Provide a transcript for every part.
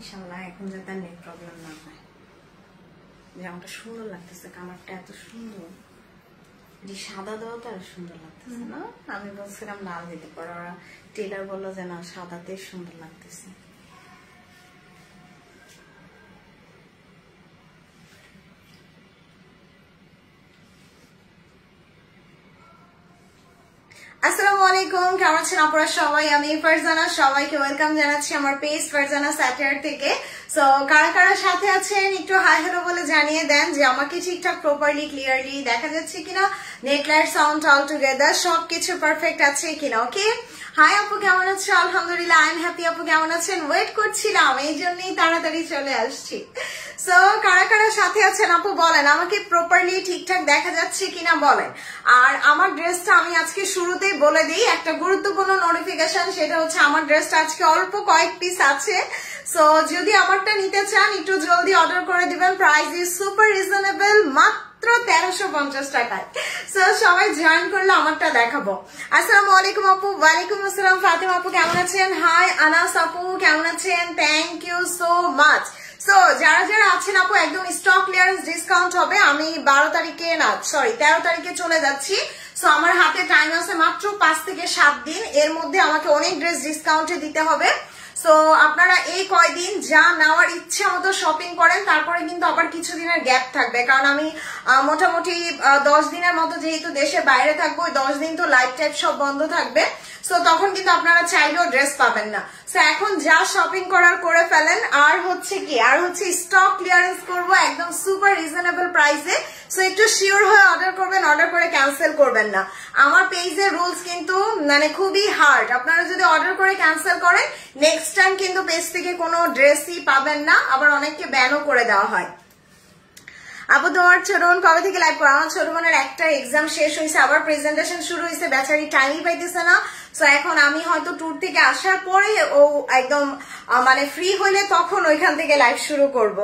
ইনশাল্লাহ এখন যাতে আর নেট প্রবলেম না হয় জামাটা সুন্দর লাগতেছে কামারটা এত সুন্দর যে সাদা দেওয়া তো আর সুন্দর লাগতেছে না আমি বলছিলাম লাল দিতে পারো ওরা টেলার বললো যে না সাদাতে সুন্দর লাগতেছে আপনারা সবাই আমি ফারজানা সবাইকে ওয়েলকাম জানাচ্ছি আমার পেজ ফারজানা স্যাটার থেকে সো কারা কারা সাথে আছেন একটু হাই হ্যালো বলে জানিয়ে দেন যে আমাকে ঠিকঠাক প্রপারলি ক্লিয়ারলি দেখা যাচ্ছে কিনা নেটলাইট সাউন্ড অল টুগেদার সবকিছু পারফেক্ট আছে কিনা ওকে হাই আপু কেমন আছো আলহামদুলিল্লাহ আইম হ্যাপি আপু কেমন আছেন ওয়েট করছিলাম এই জন্যই তাড়াতাড়ি চলে আসছি সো কারা কারা সাথে আছেন আপু বলেন আমাকে প্রপারলি ঠিকঠাক দেখা যাচ্ছে কিনা বলেন আর আমার ড্রেসটা আমি আজকে শুরুতেই বলে দিই একটা গুরুত্বপূর্ণ নোটিফিকেশন সেটা হচ্ছে আমার ড্রেসটা আজকে অল্প কয়েক পিস আছে সো যদি আমারটা নিতে চান একটু জলদি অর্ডার করে দিবেন প্রাইস ইজ সুপার রিজনেবল মাত্র পঞ্চাশ সবাই আপু আছেন থ্যাংক ইউ সো মাচ যারা যারা আছেন আপু একদম স্টক ডিসকাউন্ট হবে আমি বারো তারিখে না সরি তেরো তারিখে চলে যাচ্ছি সো আমার হাতে টাইম আছে মাত্র পাঁচ থেকে সাত দিন এর মধ্যে আমাকে অনেক ড্রেস ডিসকাউন্টে দিতে হবে সো আপনারা এই কয়দিন যা নেওয়ার ইচ্ছে মতো শপিং করেন তারপরে কিন্তু আবার কিছুদিনের গ্যাপ থাকবে কারণ আমি মোটামুটি দশ দিনের মতো যেহেতু দেশে বাইরে থাকবো ওই দশ দিন তো লাইফ টাইপ সব বন্ধ থাকবে সো তখন কিন্তু আপনারা চাইলেও ড্রেস পাবেন না সো এখন যা শপিং করার করে ফেলেন আর হচ্ছে কি আর হচ্ছে স্টক ক্লিয়ারেন্স করবো একদম সুপার রিজনেবল প্রাইসে সো একটু শিওর হয়ে অর্ডার করবেন অর্ডার করে ক্যান্সেল করবেন না আমার পেজের রুলস কিন্তু মানে খুবই হার্ড আপনারা যদি অর্ডার করে ক্যান্সেল করেন নেক্সট টাইম কিন্তু পেজ থেকে কোনো ড্রেসই পাবেন না আবার অনেককে ব্যানও করে দেওয়া হয় আবু তোমার ছোটমন কবে থেকে লাইভ করো আমার ছোট একটা এক্সাম শেষ হয়েছে আবার প্রেজেন্টেশন শুরু হয়েছে বেচারি টাইমই পাইতেছে না তো এখন আমি হয়তো ট্যুর থেকে আসার পরে ও একদম মানে ফ্রি হইলে তখন ওইখান থেকে লাইভ শুরু করব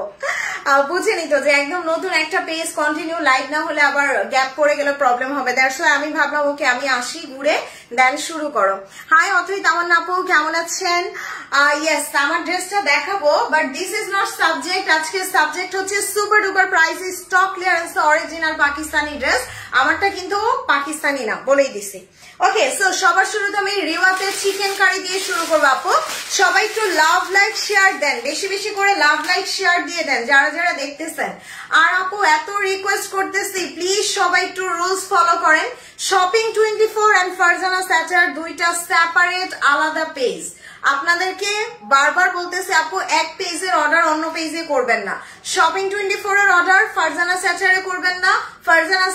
বুঝে তো যে একদম নতুন একটা পেজ কন্টিনিউ লাইভ না হলে আবার গ্যাপ পড়ে গেলে প্রবলেম হবে দেখো আমি ভাবলাম ওকে আমি আসি ঘুরে দেন শুরু করো হাই অথরি তামান আপু কেমন আছেন ইয়েস আমার ড্রেসটা দেখাবো but this is not subject আজকে সাবজেক্ট হচ্ছে super duper price stock clearance original Pakistani dress আমারটা কিন্তু পাকিস্তানি না বলেই দিছি ওকে সো সবার শুরুতে আমি রেওয়াতে চিকেন কারি দিয়ে শুরু করবো আপু সবাই একটু লাভ লাইক শেয়ার দেন বেশি বেশি করে লাভ লাইক শেয়ার দিয়ে দেন যারা যারা দেখতেছেন আর আপু এত রিকোয়েস্ট করতেছি প্লিজ সবাই একটু রুলস ফলো করেন shopping twenty four and Farzana Sattar দুইটা সেপারেট আলাদা পেজ আপনাদেরকে বারবার বলতেছে আপু এক পেজের অর্ডার অন্য পেজে করবেন না শপিং টোয়েন্টি ফোর এর অর্ডার ফারজানা স্যাটারে করবেন না ফারজানা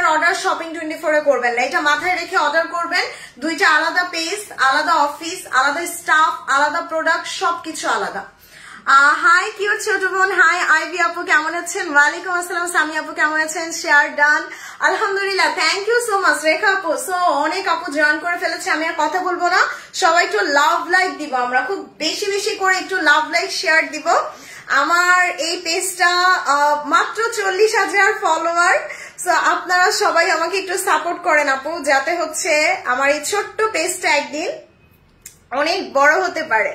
এর অর্ডার শপিং টোয়েন্টি ফোর এ করবেন না এটা মাথায় রেখে অর্ডার করবেন দুইটা আলাদা পেজ আলাদা অফিস আলাদা স্টাফ আলাদা প্রোডাক্ট সবকিছু আলাদা হাই কিউ ছোট বোন হাই আইবি আপু কেমন আছেন ওয়ালাইকুম আসসালাম সামি আপু কেমন আছেন শেয়ার ডান আলহামদুলিল্লাহ thank you so much Rekha আপু সো অনেক আপু জয়েন করে ফেলেছে আমি আর কথা বলবো না সবাই একটু লাভ লাইক দিব আমরা খুব বেশি বেশি করে একটু লাভ লাইক শেয়ার দিব আমার এই পেজটা মাত্র চল্লিশ হাজার ফলোয়ার সো আপনারা সবাই আমাকে একটু সাপোর্ট করেন আপু যাতে হচ্ছে আমার এই ছোট্ট পেজটা একদিন অনেক বড় হতে পারে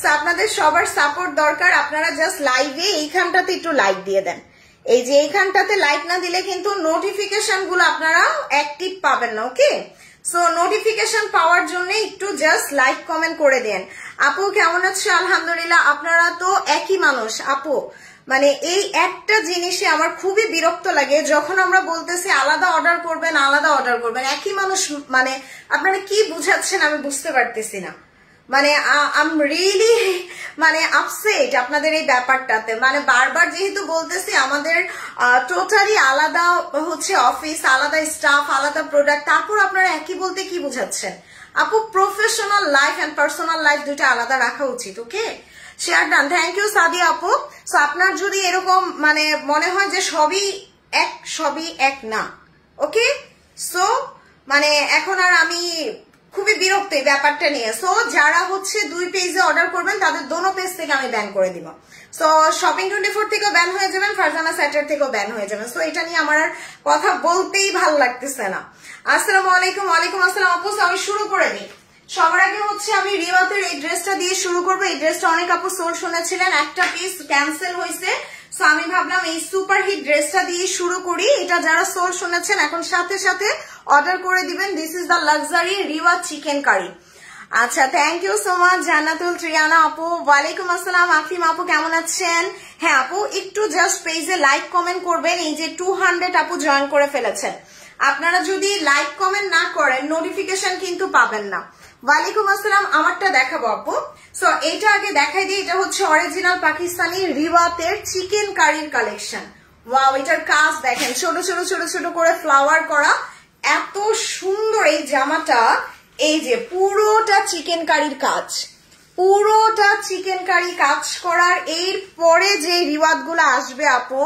সো আপনাদের সবার সাপোর্ট দরকার আপনারা জাস্ট লাইভে এইখানটাতে একটু লাইক দিয়ে দেন এই যে এইখানটাতে লাইক না দিলে কিন্তু নোটিফিকেশন গুলো আপনারা অ্যাক্টিভ পাবেন না ওকে সো নোটিফিকেশন পাওয়ার জন্য একটু জাস্ট লাইক কমেন্ট করে দেন আপু কেমন আছে আলহামদুলিল্লাহ আপনারা তো একই মানুষ আপু মানে এই একটা জিনিসে আমার খুবই বিরক্ত লাগে যখন আমরা বলতেছি আলাদা অর্ডার করবেন আলাদা অর্ডার করবেন একই মানুষ মানে আপনারা কি বুঝাচ্ছেন আমি বুঝতে পারতেছি না মানে আম রিয়েলি মানে আপসেট আপনাদের এই ব্যাপারটাতে মানে বারবার যেহেতু বলতেছি আমাদের টোটালি আলাদা হচ্ছে অফিস আলাদা স্টাফ আলাদা প্রোডাক্ট তারপর আপনারা একই বলতে কি বোঝাচ্ছেন আপু professional life and personal life দুইটা আলাদা রাখা উচিত okay share done thank you Sadi আপু সো আপনার যদি এরকম মানে মনে হয় যে সবই এক সবই এক না ওকে সো মানে এখন আর আমি খুবই বিরক্ত এই ব্যাপারটা নিয়ে সো যারা হচ্ছে দুই পেজে অর্ডার করবেন তাদের দোনো পেজ থেকে আমি ব্যান করে দিব সো শপিং টোয়েন্টি ফোর থেকেও ব্যান হয়ে যাবেন ফারজানা স্যাটার থেকেও ব্যান হয়ে যাবেন সো এটা নিয়ে আমার আর কথা বলতেই ভাল লাগতেছে না আসসালামু আলাইকুম ওয়ালাইকুম আসসালাম আপু আমি শুরু করে দিই সবার আগে হচ্ছে আমি রিওয়াতের এই ড্রেসটা দিয়ে শুরু করবো এই ড্রেসটা অনেক আপু সোর শুনেছিলেন একটা পিস ক্যান্সেল হয়েছে সো আমি ভাবলাম এই সুপার হিট ড্রেসটা দিয়ে শুরু করি এটা যারা সোল শুনেছেন এখন সাথে সাথে অর্ডার করে দিবেন this is the luxury Riwa chikankari আচ্ছা thank you so much Jannatul Triyana আপু ওয়ালাইকুম আসসালাম আফিম আপু কেমন আছেন হ্যাঁ আপু একটু জাস্ট পেজে লাইক কমেন্ট করবেন এই যে টু হান্ড্রেড আপু জয়েন করে ফেলেছেন আপনারা যদি লাইক কমেন্ট না করেন নোটিফিকেশন কিন্তু পাবেন না ওয়ালাইকুম আসসালাম আমারটা দেখাবো আপু সো এটা আগে দেখাই দিই এটা হচ্ছে অরিজিনাল পাকিস্তানি রিওয়াতের চিকেন কারির কালেকশন ওয়াও এটার কাজ দেখেন ছোট ছোট ছোট ছোট করে ফ্লাওয়ার করা এত সুন্দর এই জামাটা এই যে পুরোটা চিকেন কারির কাজ পুরোটা চিকেন কারি কাজ করার এর পরে যে রিওয়াতগুলো আসবে আপু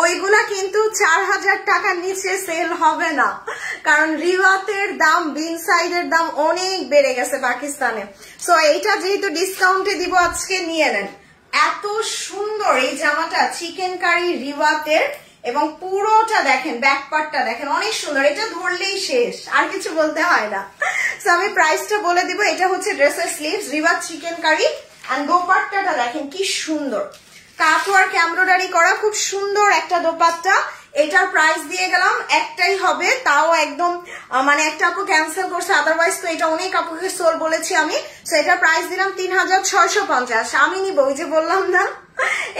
ওইগুলা কিন্তু চার হাজার টাকার নিচে সেল হবে না কারণ রিওয়াতের দাম বিন সাইডের দাম অনেক বেড়ে গেছে পাকিস্তানে সো এইটা যেহেতু ডিসকাউন্টে দিব আজকে নিয়ে নেন এত সুন্দর এই জামাটা চিকেন কারি রিওয়াতের এবং পুরোটা দেখেন পার্টটা দেখেন অনেক সুন্দর এটা ধরলেই শেষ আর কিছু বলতে হয় না সো আমি প্রাইসটা বলে দিব এটা হচ্ছে ড্রেসের sleeves Riwayat chikankari and দোপাট্টাটা দেখেন কি সুন্দর কাটওয়ার্ক এমব্রয়ডারি করা খুব সুন্দর একটা দোপাট্টা এটার প্রাইস দিয়ে গেলাম একটাই হবে তাও একদম মানে একটা আপু ক্যান্সেল করছে আদারওয়াইজ তো এটা অনেক আপুকে সোল বলেছি আমি তো এটার প্রাইস দিলাম তিন হাজার ছয়শো পঞ্চাশ আমি নিব ওই যে বললাম না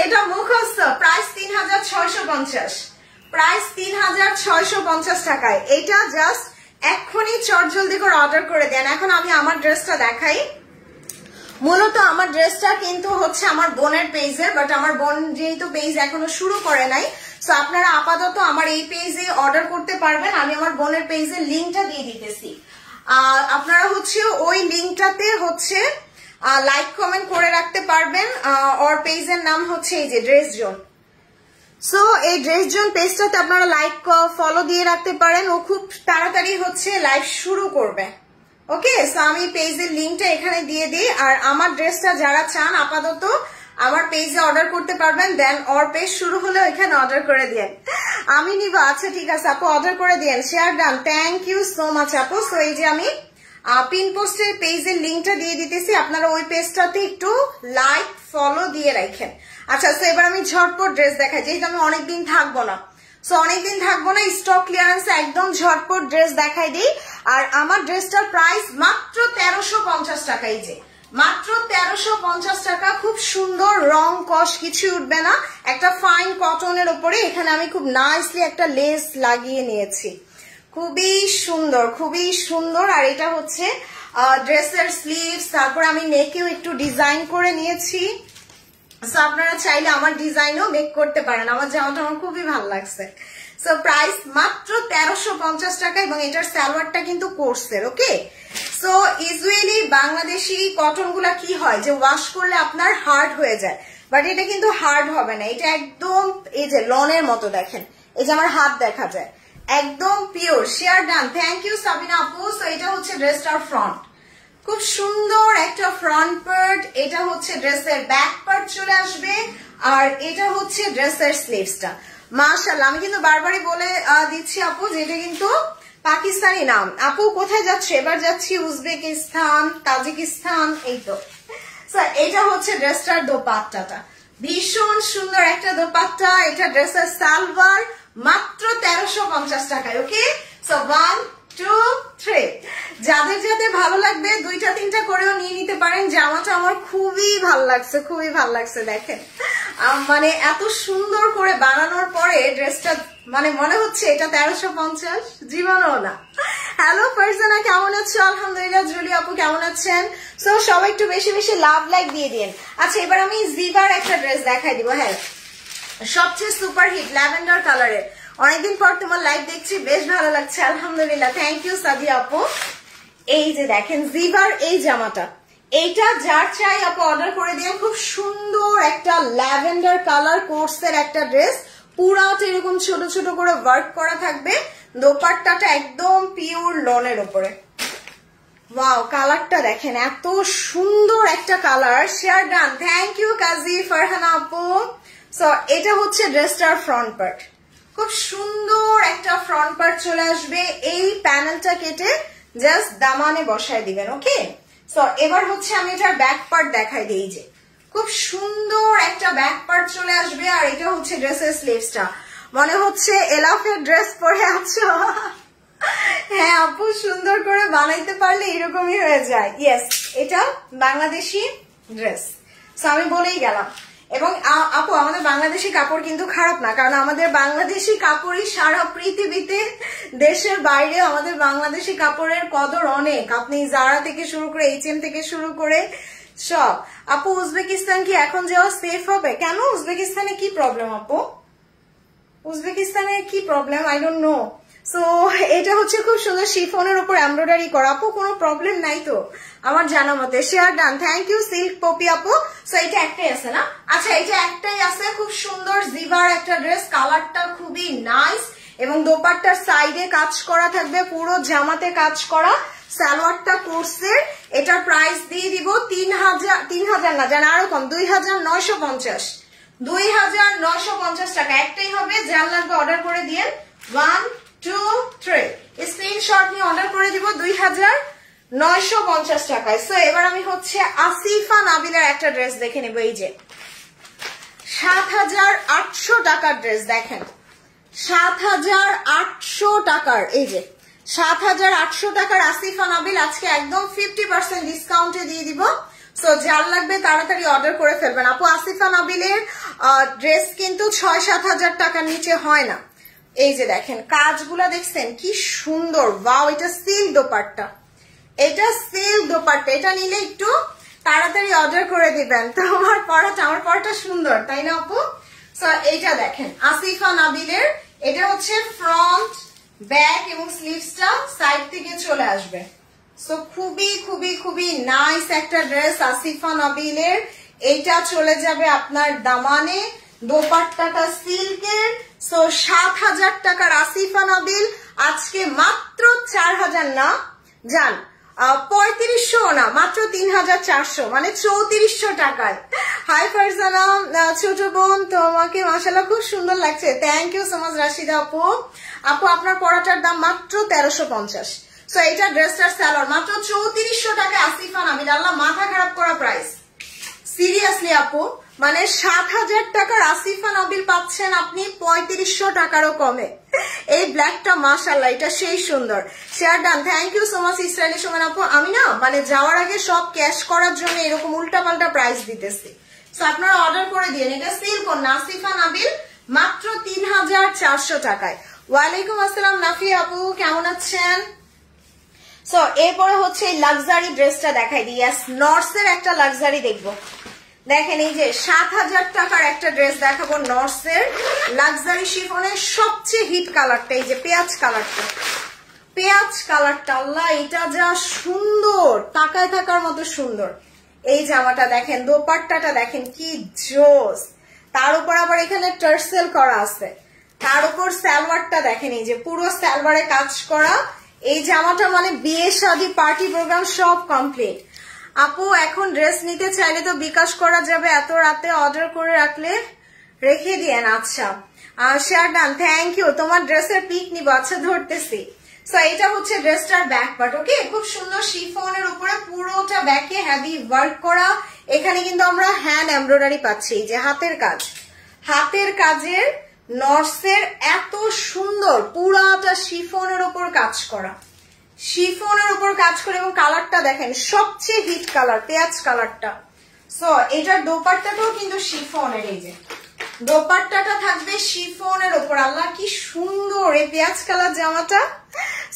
এটা মুখস্থ প্রাইস তিন হাজার ছয়শো পঞ্চাশ প্রাইস তিন হাজার ছয়শো পঞ্চাশ টাকায় এটা জাস্ট এক্ষুনি চটজলদি করে অর্ডার করে দেন এখন আমি আমার ড্রেসটা দেখাই মূলত আমার ড্রেসটা কিন্তু হচ্ছে আমার বোনের পেজের বাট আমার বোন যেহেতু পেজ এখনো শুরু করে নাই তো আপনারা আপাতত আমার এই পেজে অর্ডার করতে পারবেন আমি আমার বোনের পেজের লিঙ্কটা দিয়ে দিতেছি আপনারা হচ্ছে ওই লিঙ্কটাতে হচ্ছে লাইক কমেন্ট করে রাখতে পারবেন ওর পেজের নাম হচ্ছে এই যে ড্রেস জোন সো এই ড্রেস জোন পেজটাতে আপনারা লাইক ফলো দিয়ে রাখতে পারেন ও খুব তাড়াতাড়ি হচ্ছে লাইভ শুরু করবে ওকে সো আমি পেজের লিঙ্কটা এখানে দিয়ে দিই আর আমার ড্রেসটা যারা চান আপাতত আমার পেজে অর্ডার করতে পারবেন দেন অর পেজ শুরু হলে এখানে অর্ডার করে দিয়েন আমি নিব আচ্ছা ঠিক আছে আপু অর্ডার করে দিয়েন share done thank you so much আপু সো এই যে আমি পিন পোস্টের পেজের লিঙ্কটা দিয়ে দিতেছি আপনারা ওই পেজটাতে একটু লাইক ফলো দিয়ে রাখেন আচ্ছা সো এবার আমি ঝটপট ড্রেস দেখাই যেহেতু আমি অনেকদিন থাকবো না সো অনেকদিন থাকবো না স্টক ক্লিয়ারেন্স একদম ঝটপট ড্রেস দেখাই দিই আর আমার ড্রেসটার প্রাইস মাত্র তেরোশো পঞ্চাশ টাকাই যে মাত্র তেরোশো পঞ্চাশ টাকা খুব সুন্দর রং কষ কিছুই উঠবে না একটা ফাইন কটনের ওপরে এখানে আমি খুব নাইসলি একটা লেস লাগিয়ে নিয়েছি খুবই সুন্দর খুবই সুন্দর আর এটা হচ্ছে ড্রেসের স্লিভস তারপর আমি নেকেও একটু ডিজাইন করে নিয়েছি সো আপনারা চাইলে আমার ডিজাইনও মেক করতে পারেন আমার জামাটা আমার খুবই ভালো লাগছে সো প্রাইস মাত্র তেরোশো পঞ্চাশ টাকা এবং এটার স্যালোয়ারটা কিন্তু কোর্সের okay so usually Bangladeshi cotton গুলা কি হয় যে ওয়াশ করলে আপনার হার্ড হয়ে যায় বাট এটা কিন্তু হার্ড হবে না এটা একদম এই যে লনের মতো দেখেন এই যে আমার হাত দেখা যায় একদম pure share done thank you Sabina আপু সো এটা হচ্ছে ড্রেসটার ফ্রন্ট খুব সুন্দর একটা ফ্রন্ট পার্ট এটা হচ্ছে ড্রেসের ব্যাক পার্ট চলে আসবে আর এটা হচ্ছে ড্রেসের স্লিভসটা মাশাল আমি কিন্তু বারবারই বলে দিচ্ছি আপু যেটা কিন্তু পাকিস্তানি নাম আপু কোথায় যাচ্ছে এবার যাচ্ছি উজবেকিস্তান তাজিকিস্তান এই তো স্যার এটা হচ্ছে ড্রেসটার দোপাট্টাটা ভীষণ সুন্দর একটা দোপাট্টা এটা ড্রেসের সালভার মাত্র তেরোশো পঞ্চাশ টাকায় okay so one two three যাদের যাদের ভালো লাগবে দুইটা তিনটা করেও নিয়ে নিতে পারেন জামাটা আমার খুবই ভাল লাগছে খুবই ভালো লাগছে দেখেন মানে এত সুন্দর করে বানানোর পরে ড্রেসটা মানে মনে হচ্ছে এটা তেরোশো পঞ্চাশ জীবনও না হ্যালো ফারজানা কেমন আছো আলহামদুলিল্লাহ জুলি আপু কেমন আছেন সো সবাই একটু বেশি বেশি লাভ লাইক দিয়ে দিন আচ্ছা এবার আমি জিবার একটা ড্রেস দেখাই দিব হ্যাঁ সবচেয়ে সুপার হিট ল্যাভেন্ডার কালারের অনেকদিন পর তোমার লাইভ দেখছি বেশ ভালো লাগছে আলহামদুলিল্লাহ থ্যাংক ইউ সাদি আপু এই যে দেখেন জিবার এই জামাটা এইটা যার চাই আপু অর্ডার করে দিয়ে খুব সুন্দর একটা ল্যাভেন্ডার কালার কোর্সের একটা ড্রেস পুরাটা এরকম ছোট ছোট করে ওয়ার্ক করা থাকবে দোপারটাটা একদম পিওর লনের ওপরে ওয়াও কালারটা দেখেন এত সুন্দর একটা colour share done thank you Kazi Farhana আপু সো এটা হচ্ছে ড্রেসটার ফ্রন্ট পার্ট খুব সুন্দর একটা ফ্রন্ট পার্ট চলে আসবে এই প্যানেলটা কেটে জাস্ট দামানে বসায় দিবেন ওকে এবার হচ্ছে আমি এটার ব্যাক পার্ট দেখাই দিই যে খুব সুন্দর একটা ব্যাক পার্ট চলে আসবে আর এটা হচ্ছে ড্রেসের স্লিভসটা মনে হচ্ছে এলাফের ড্রেস পরে আছো হ্যাঁ আপু সুন্দর করে বানাইতে পারলে এরকমই হয়ে যায় ইয়েস এটা বাংলাদেশি ড্রেস সো আমি বলেই গেলাম এবং আপু আমাদের বাংলাদেশি কাপড় কিন্তু খারাপ না কারণ আমাদের বাংলাদেশি কাপড়ই সারা পৃথিবীতে দেশের বাইরে আমাদের বাংলাদেশি কাপড়ের কদর অনেক আপনি জারা থেকে শুরু করে এইচ H&M থেকে শুরু করে সব আপু উজবেকিস্তান কি এখন যাওয়া সেফ হবে কেন উজবেকিস্তানে কি প্রবলেম আপু উজবেকিস্তানে কি problem I don't know so এটা হচ্ছে খুব সুন্দর শিফোনের উপর এমব্রয়ডারি করা আপু কোনো প্রবলেম নাই তো আমার জানা মতে share done thank you Silk Poppy আপু সো এটা একটাই আছে না আচ্ছা এটা একটাই আছে খুব সুন্দর জিভার একটা ড্রেস কালারটা খুবই নাইস এবং দোপারটার সাইডে কাজ করা থাকবে পুরো জামাতে কাজ করা সালোয়ারটা কোর্সের এটার প্রাইস দিয়ে দিব তিন হাজার তিন হাজার না জানা আরো কম দুই হাজার নয়শো পঞ্চাশ দুই হাজার নয়শো পঞ্চাশ টাকা একটাই হবে যার লাগবে অর্ডার করে দিয়ে ওয়ান পঞ্চাশ টাকায় আমি হচ্ছে একটা ড্রেস দেখে এই যে সাত হাজার আটশো টাকার ড্রেস দেখেন সাত হাজার আটশো টাকার এই যে সাত হাজার আটশো টাকার আজকে একদম ফিফটি পার্সেন্ট দিয়ে লাগবে তাড়াতাড়ি অর্ডার করে ফেলবেন আপু আসিফা নাবিলের ড্রেস কিন্তু ছয় সাত হাজার টাকার নিচে হয় না এই যে দেখেন কাজগুলা দেখছেন কি সুন্দর ওয়াও এটা সিল দোপারটা এটা সিল দোপারটা এটা নিলে একটু তাড়াতাড়ি অর্ডার করে দিবেন তো আমার পরাটা আমার পরাটা সুন্দর তাই না আপু সো এইটা দেখেন আসিফা নাবিলের এটা হচ্ছে ফ্রন্ট ব্যাক এবং স্লিভসটা সাইড থেকে চলে আসবে সো খুবই খুবই খুবই নাইস একটা ড্রেস আসিফা নাবিলের এইটা চলে যাবে আপনার দামানে দোপাট্টাটা সিল্কের সো সাত হাজার টাকার আসিফা নবিল আজকে মাত্র চার হাজার না যান পঁয়ত্রিশশো না মাত্র তিন হাজার চারশো মানে চৌত্রিশশো টাকায় হাই ফারজানা ছোট বোন তোমাকে মাসাল্লাহ খুব সুন্দর লাগছে thank you so much Rashida আপু আপু আপনার পড়াটার দাম মাত্র তেরোশো পঞ্চাশ সো এটা ড্রেসটার স্যালোর মাত্র চৌত্রিশশো টাকায় আসিফা নামিল আল্লাহ মাথা খারাপ করা প্রাইস সিরিয়াসলি আপু মানে সাত হাজার টাকার আসিফা নবিল পাচ্ছেন আপনি পঁয়ত্রিশশো টাকারও কমে এই ব্ল্যাকটা মাশাল্লাহ এটা সেই সুন্দর share done thank you so much Israeli Soman আপু আমি না মানে যাওয়ার আগে সব ক্যাশ করার জন্য এরকম উল্টা পাল্টা প্রাইস দিতেছি আপনারা অর্ডার করে দিয়ে এটা সিল করুন নাসিফা নাবিল মাত্র তিন হাজার চারশো টাকায় ওয়ালাইকুম আসসালাম নাফি আপু কেমন আছেন সো এরপরে হচ্ছে এই লাক্সারি ড্রেসটা দেখাই দিই ইয়াস নর্সের একটা লাক্সারি দেখবো দেখেন এই যে সাত হাজার টাকার একটা ড্রেস দেখাবো নর্সের লাক্সারি শিফনের সবচেয়ে হিট কালারটা এই যে পেঁয়াজ কালারটা পেঁয়াজ কালারটা আল্লাহ এটা যা সুন্দর টাকায় থাকার মতো সুন্দর এই জামাটা দেখেন দোপাট্টাটা দেখেন কি জোস তার উপর আবার এখানে টার্সেল করা আছে তার উপর স্যালোয়ারটা দেখেন এই যে পুরো স্যালোয়ারে কাজ করা এই জামাটা মানে বিয়ে শাদী পার্টি প্রোগ্রাম সব কমপ্লিট আপু এখন ড্রেস নিতে চাইলে তো বিকাশ করা যাবে এত রাতে অর্ডার করে রাখলে রেখে দিয়েন আচ্ছা শারদান থ্যাংক ইউ তোমার ড্রেসের পিক নিব আচ্ছা ধরতেছি সো এটা হচ্ছে ড্রেসটার ব্যাক পার্ট ওকে খুব সুন্দর শিফনের উপরে পুরোটা ব্যাকে হ্যাভি ওয়ার্ক করা এখানে কিন্তু আমরা হ্যান্ড এমব্রয়ডারি পাচ্ছি যে হাতের কাজ হাতের কাজের নর্সের এত সুন্দর পুরাটা শিফনের ওপর কাজ করা শিফনের উপর কাজ করে এবং কালারটা দেখেন সবচেয়ে হিট কালার পেঁয়াজ কালারটা সো এটার দোপাট্টাটাও কিন্তু শিফনের এই যে দোপারটাটা থাকবে শিফনের ওপর আল্লাহ কি সুন্দর এই পেঁয়াজ কালার জামাটা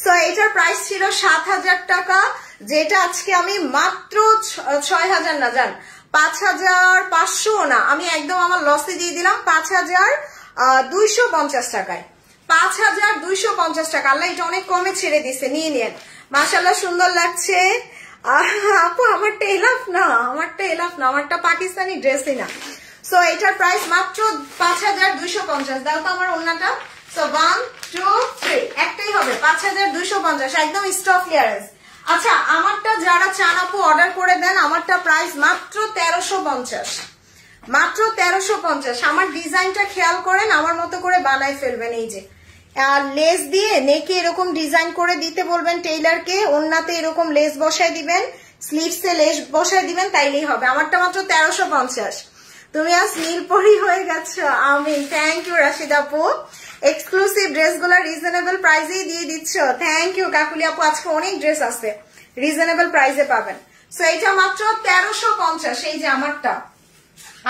সো এটার প্রাইস ছিল সাত হাজার টাকা যেটা আজকে আমি মাত্র ছয় হাজার না যান পাঁচ হাজার পাঁচশো না আমি একদম আমার লসে দিয়ে দিলাম পাঁচ হাজার দুইশো পঞ্চাশ টাকায় পাঁচ হাজার দুইশো পঞ্চাশ টাকা আল্লাহ এটা অনেক কমে ছেড়ে দিছে নিয়ে নেন মাসাল্লাহ সুন্দর লাগছে আপু আমারটা এলাফ না আমারটা এলাফ না আমারটা পাকিস্তানি ড্রেসই না সো এটার প্রাইস মাত্র পাঁচ হাজার দুইশো পঞ্চাশ দাও তো আমার অন্যটা সো ওয়ান টু থ্রি একটাই হবে পাঁচ হাজার দুইশো পঞ্চাশ একদম স্টক ক্লিয়ারেন্স আচ্ছা আমারটা যারা চান আপু অর্ডার করে দেন আমারটা প্রাইস মাত্র তেরোশো পঞ্চাশ মাত্র তেরোশো পঞ্চাশ আমার ডিজাইনটা খেয়াল করেন আমার মতো করে বানায় ফেলবেন এই যে আর লেস দিয়ে নেকে এরকম ডিজাইন করে দিতে বলবেন টেইলারকে ওন্নাতে এরকম লেস বসায় দিবেন এ লেস বসায় দিবেন তাইলেই হবে আমারটা মাত্র তেরোশো পঞ্চাশ তুমি আজ নীলপরি হয়ে গেছো আমি থ্যাংক ইউ রাশিদ আপু এক্সক্লুসিভ ড্রেসগুলো রিজনেবল প্রাইসে দিয়ে দিচ্ছ থ্যাংক ইউ কাকুলি আপু আজকে অনেক ড্রেস আছে রিজনেবল প্রাইসে পাবেন সো এইটা মাত্র তেরোশো পঞ্চাশ এই যে আমারটা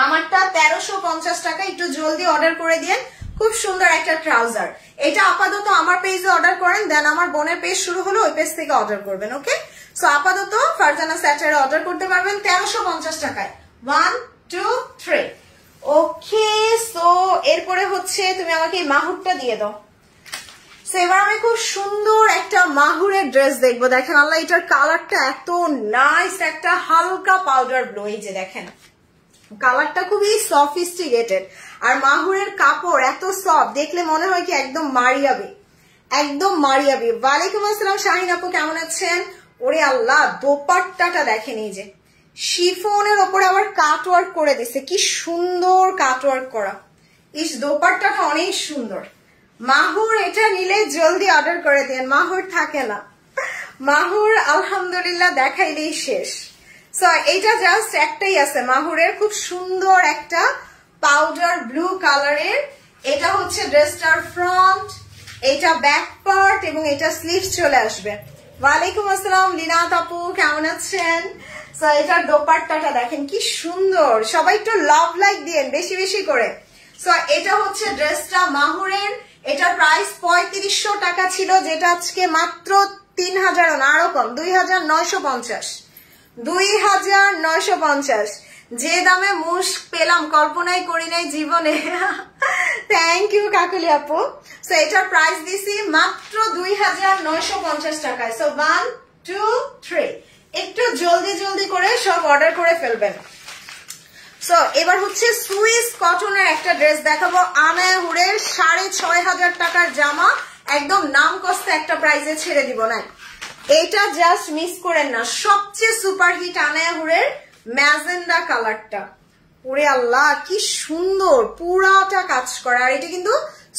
আমারটা তেরোশো পঞ্চাশ টাকা একটু জলদি অর্ডার করে দিন খুব সুন্দর একটা ট্রাউজার এটা আপাতত আমার পেজে অর্ডার করেন দেন আমার বোনের পেজ শুরু হলো ওই পেজ থেকে অর্ডার করবেন ওকে সো আপাতত ফারজানা স্যাটারে অর্ডার করতে পারবেন তেরোশো পঞ্চাশ টাকায় one two three okay so এরপরে হচ্ছে তুমি আমাকে এই মাহুরটা দিয়ে দাও এবার আমি খুব সুন্দর একটা মাহুরের ড্রেস দেখবো দেখেন আল্লাহ এটার কালারটা এত নাইস একটা হালকা পাউডার ব্লু এই যে দেখেন কালারটা খুবই সফিস্টিকেটেড আর মাহুরের কাপড় এত সফট দেখলে মনে হয় কি একদম মারিয়াবে একদম মারিয়াবে ওয়ালাইকুম আসসালাম শাহিন আপু কেমন আছেন ওরে আল্লাহ দোপাট্টাটা দেখেন এই যে শিফনের ওপরে আবার কাটওয়ার্ক করে দিছে কি সুন্দর কাটওয়ার্ক করা ইস দোপাট্টাটা অনেক সুন্দর মাহুর এটা নিলে জলদি অর্ডার করে দেন মাহুর থাকে না মাহুর আলহামদুলিল্লাহ দেখাইলেই শেষ সো এইটা জাস্ট একটাই আছে মাহুরের খুব সুন্দর একটা পাউডার ব্লু কালারের এটা হচ্ছে ড্রেসটার ফ্রন্ট এটা ব্যাক পার্ট এবং এটা স্লিভস চলে আসবে ওয়ালাইকুম আসসালাম লীনা তাপু কেমন আছেন সো এটার দোপাট্টাটা দেখেন কি সুন্দর সবাই একটু লাভ লাইক দিয়েন বেশি বেশি করে সো এটা হচ্ছে ড্রেসটা মাহুরের এটা প্রাইস পঁয়ত্রিশশো টাকা ছিল যেটা আজকে মাত্র তিন হাজার আরো কম দুই হাজার নয়শো পঞ্চাশ দুই হাজার নয়শো পঞ্চাশ যে দামে মুশ পেলাম কল্পনাই করি নাই জীবনে থ্যাংক ইউ কাকুলি আপু সো এটার প্রাইস দিছি মাত্র দুই হাজার নয়শো পঞ্চাশ টাকায় সো ওয়ান টু থ্রি একটু জলদি জলদি করে সব অর্ডার করে ফেলবেন সো এবার হচ্ছে সুইস কটনের একটা ড্রেস দেখাবো আমে হুড়ের সাড়ে ছয় হাজার টাকার জামা একদম নাম কস্তে একটা প্রাইজে ছেড়ে দিব না এটা জাস্ট মিস করেন না সবচেয়ে সুপারহিট আনায়া হুরের ম্যাজেন্ডা কালারটা ওরে আল্লাহ কি সুন্দর পুরাটা কাজ করা আর এটা কিন্তু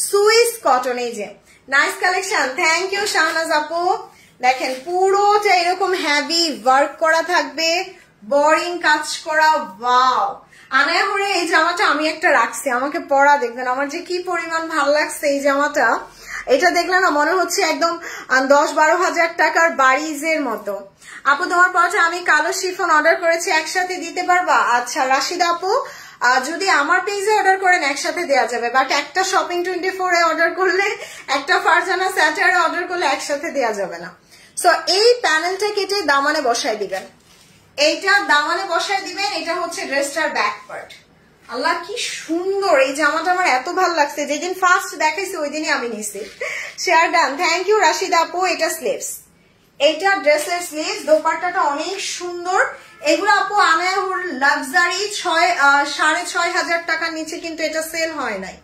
সুইস কটন এই যে nice collection thank you Shahnaz আপু দেখেন পুরোটা এরকম হ্যাভি ওয়ার্ক করা থাকবে বোরিং কাজ করা ওয়াও আনায় হরে এই জামাটা আমি একটা রাখছি আমাকে পরা দেখবেন আমার যে কি পরিমাণ ভালো লাগছে এই জামাটা এটা দেখলে না মনে হচ্ছে একদম দশ বারো হাজার টাকার বাড়িজের মতো আপু তোমার পরটা আমি কালো শিফন অর্ডার করেছি একসাথে দিতে পারবা আচ্ছা রাশিদ আপু যদি আমার পেজে অর্ডার করেন একসাথে দেওয়া যাবে বাট একটা শপিং টোয়েন্টি ফোরে অর্ডার করলে একটা ফারজানা স্যাটারে অর্ডার করলে একসাথে দেওয়া যাবে না সো এই প্যানেলটা কেটে দামানে বসায় দিবেন এইটা দামানে বসায় দিবেন এটা হচ্ছে ড্রেসটার ব্যাক পার্ট আল্লাহ কি সুন্দর এই জামাটা আমার এত ভালো লাগছে যেদিন ফার্স্ট দেখাইছি ওই দিনই আমি নিছি share done thank you Rashid আপু এটা স্লিভস এইটা ড্রেসের স্লিভস দোপারটাটা অনেক সুন্দর এগুলো আপু আনায় লাক্সারি ছয় সাড়ে ছয় হাজার টাকার নিচে কিন্তু এটা সেল হয় নাই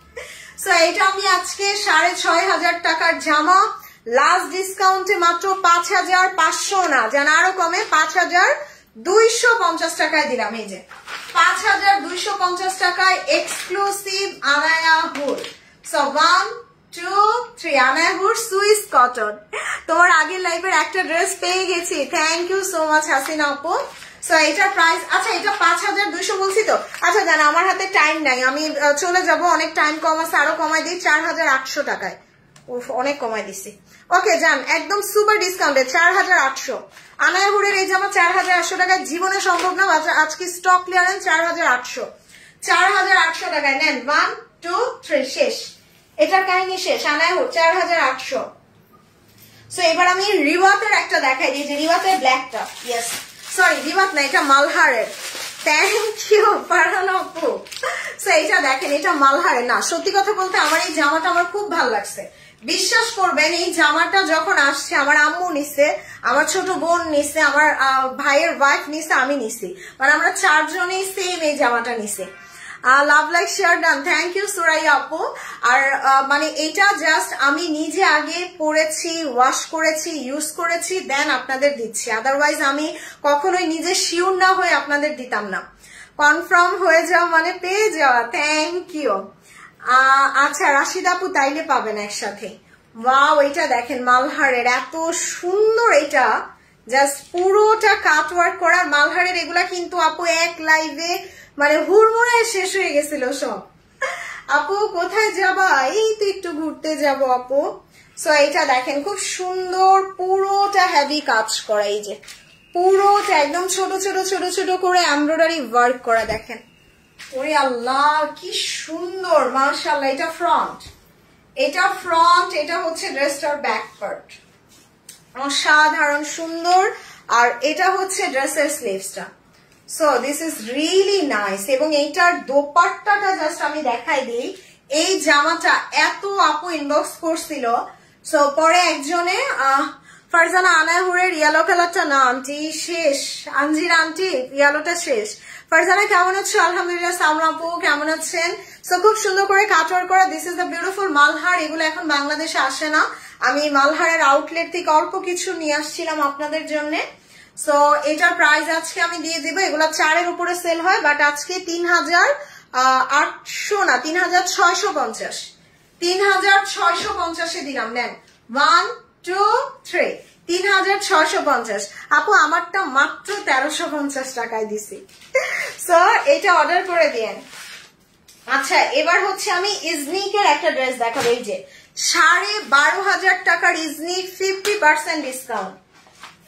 সো এটা আমি আজকে সাড়ে ছয় হাজার টাকার জামা লাস্ট ডিসকাউন্টে মাত্র পাঁচ হাজার পাঁচশো না যেন আরো কমে পাঁচ হাজার দুইশো পঞ্চাশ টাকায় দিলাম এই যে পাঁচ হাজার দুইশো পঞ্চাশ টাকায় exclusive Anaya so one two three Swiss cotton তোমার আগের লাইফের একটা ড্রেস পেয়ে গেছি thank you so much Hasina আপু সো এটা প্রাইস আচ্ছা এটা পাঁচ হাজার দুইশো বলছি তো আচ্ছা জানো আমার হাতে টাইম নাই আমি চলে যাব অনেক টাইম কম আছে আরো কমাই দিই চার হাজার আটশো টাকায় অনেক কমাই দিছি ওকে যান একদম সুপার ডিসকাউন্টে চার হাজার আটশো আনায়াহুরের এই জামা চার হাজার আটশো টাকায় জীবনে সম্ভব না আজকে স্টক ক্লিয়ারেন্স চার হাজার আটশো চার হাজার আটশো টাকায় নেন ওয়ান টু থ্রি শেষ এটার কাহিনী শেষ আনায়াহুর চার হাজার আটশো সো এবার আমি রিওয়াতের একটা দেখাই দিয়েছি রিওয়াতের ব্ল্যাকটা ইয়েস সরি রিওয়াত না এটা মালহারের থ্যাংক এটা দেখেন এটা মালহারের না সত্যি কথা বলতে আমার এই জামাটা আমার খুব ভালো লাগছে বিশ্বাস করবেন এই জামাটা যখন আসছে আমার আম্মু নিছে আমার ছোট বোন নিছে আমার ভাইয়ের ওয়াইফ নিছে আমি নিছি মানে আমরা চারজনেই সেম এই জামাটা আর love like share done thank you Surai আপু আর মানে এটা জাস্ট আমি নিজে আগে পরেছি ওয়াশ করেছি ইউজ করেছি দেন আপনাদের দিচ্ছি আদারওয়াইজ আমি কখনোই নিজে শিউর না হয়ে আপনাদের দিতাম না কনফার্ম হয়ে যাওয়া মানে পেয়ে যাওয়া থ্যাংক ইউ আচ্ছা রাশিদ আপু তাইলে পাবেন একসাথে ওয়াও এটা দেখেন মালহারের এত সুন্দর এটা জাস্ট পুরোটা কাটওয়ার্ক করা মালহারের এগুলা কিন্তু আপু এক লাইভে মানে হুড়মুড়ায় শেষ হয়ে গেছিল সব আপু কোথায় যাবা এই তো একটু ঘুরতে যাব আপু সো এটা দেখেন খুব সুন্দর পুরোটা হেভি কাজ করা এই যে পুরোটা একদম ছোট ছোট ছোট ছোট করে এমব্রয়ডারি ওয়ার্ক করা দেখেন ওরে আল্লাহ কি সুন্দর মার্শাল্লাহ এটা ফ্রন্ট এটা ফ্রন্ট এটা হচ্ছে ড্রেসটার ব্যাক পার্ট অসাধারণ সুন্দর আর এটা হচ্ছে ড্রেসের স্লিভসটা so this is really nice এবং এইটার দোপাট্টাটা জাস্ট আমি দেখাই দিই এই জামাটা এত আপু ইনবক্স করছিল সো পরে একজনে আহ ফারজানা আনাহুরের ইয়েলো কালারটা না আন্টি শেষ আঞ্জির আন্টি ইয়েলোটা শেষ ফারজানা কেমন আছো আলহামদুলিল্লাহ সামরাপু কেমন আছেন সো খুব সুন্দর করে কাটওয়ার করা this is the beautiful Malhar এগুলো এখন বাংলাদেশে আসে না আমি মালহারের আউটলেট থেকে অল্প কিছু নিয়ে আসছিলাম আপনাদের জন্য সো এটার প্রাইস আজকে আমি দিয়ে দিব এগুলো চারের উপরে সেল হয় বাট আজকে তিন হাজার আটশো না তিন হাজার ছয়শো পঞ্চাশ তিন হাজার ছয়শো পঞ্চাশে দিলাম নেন ওয়ান টু থ্রি তিন হাজার ছশো পঞ্চাশ আপু আমারটা মাত্র তেরোশো পঞ্চাশ টাকায় দিছি সো এটা অর্ডার করে দিয়েন আচ্ছা এবার হচ্ছে আমি ইজনিকের একটা ড্রেস দেখাবো এই যে সাড়ে বারো হাজার টাকার Iznik fifty percent discount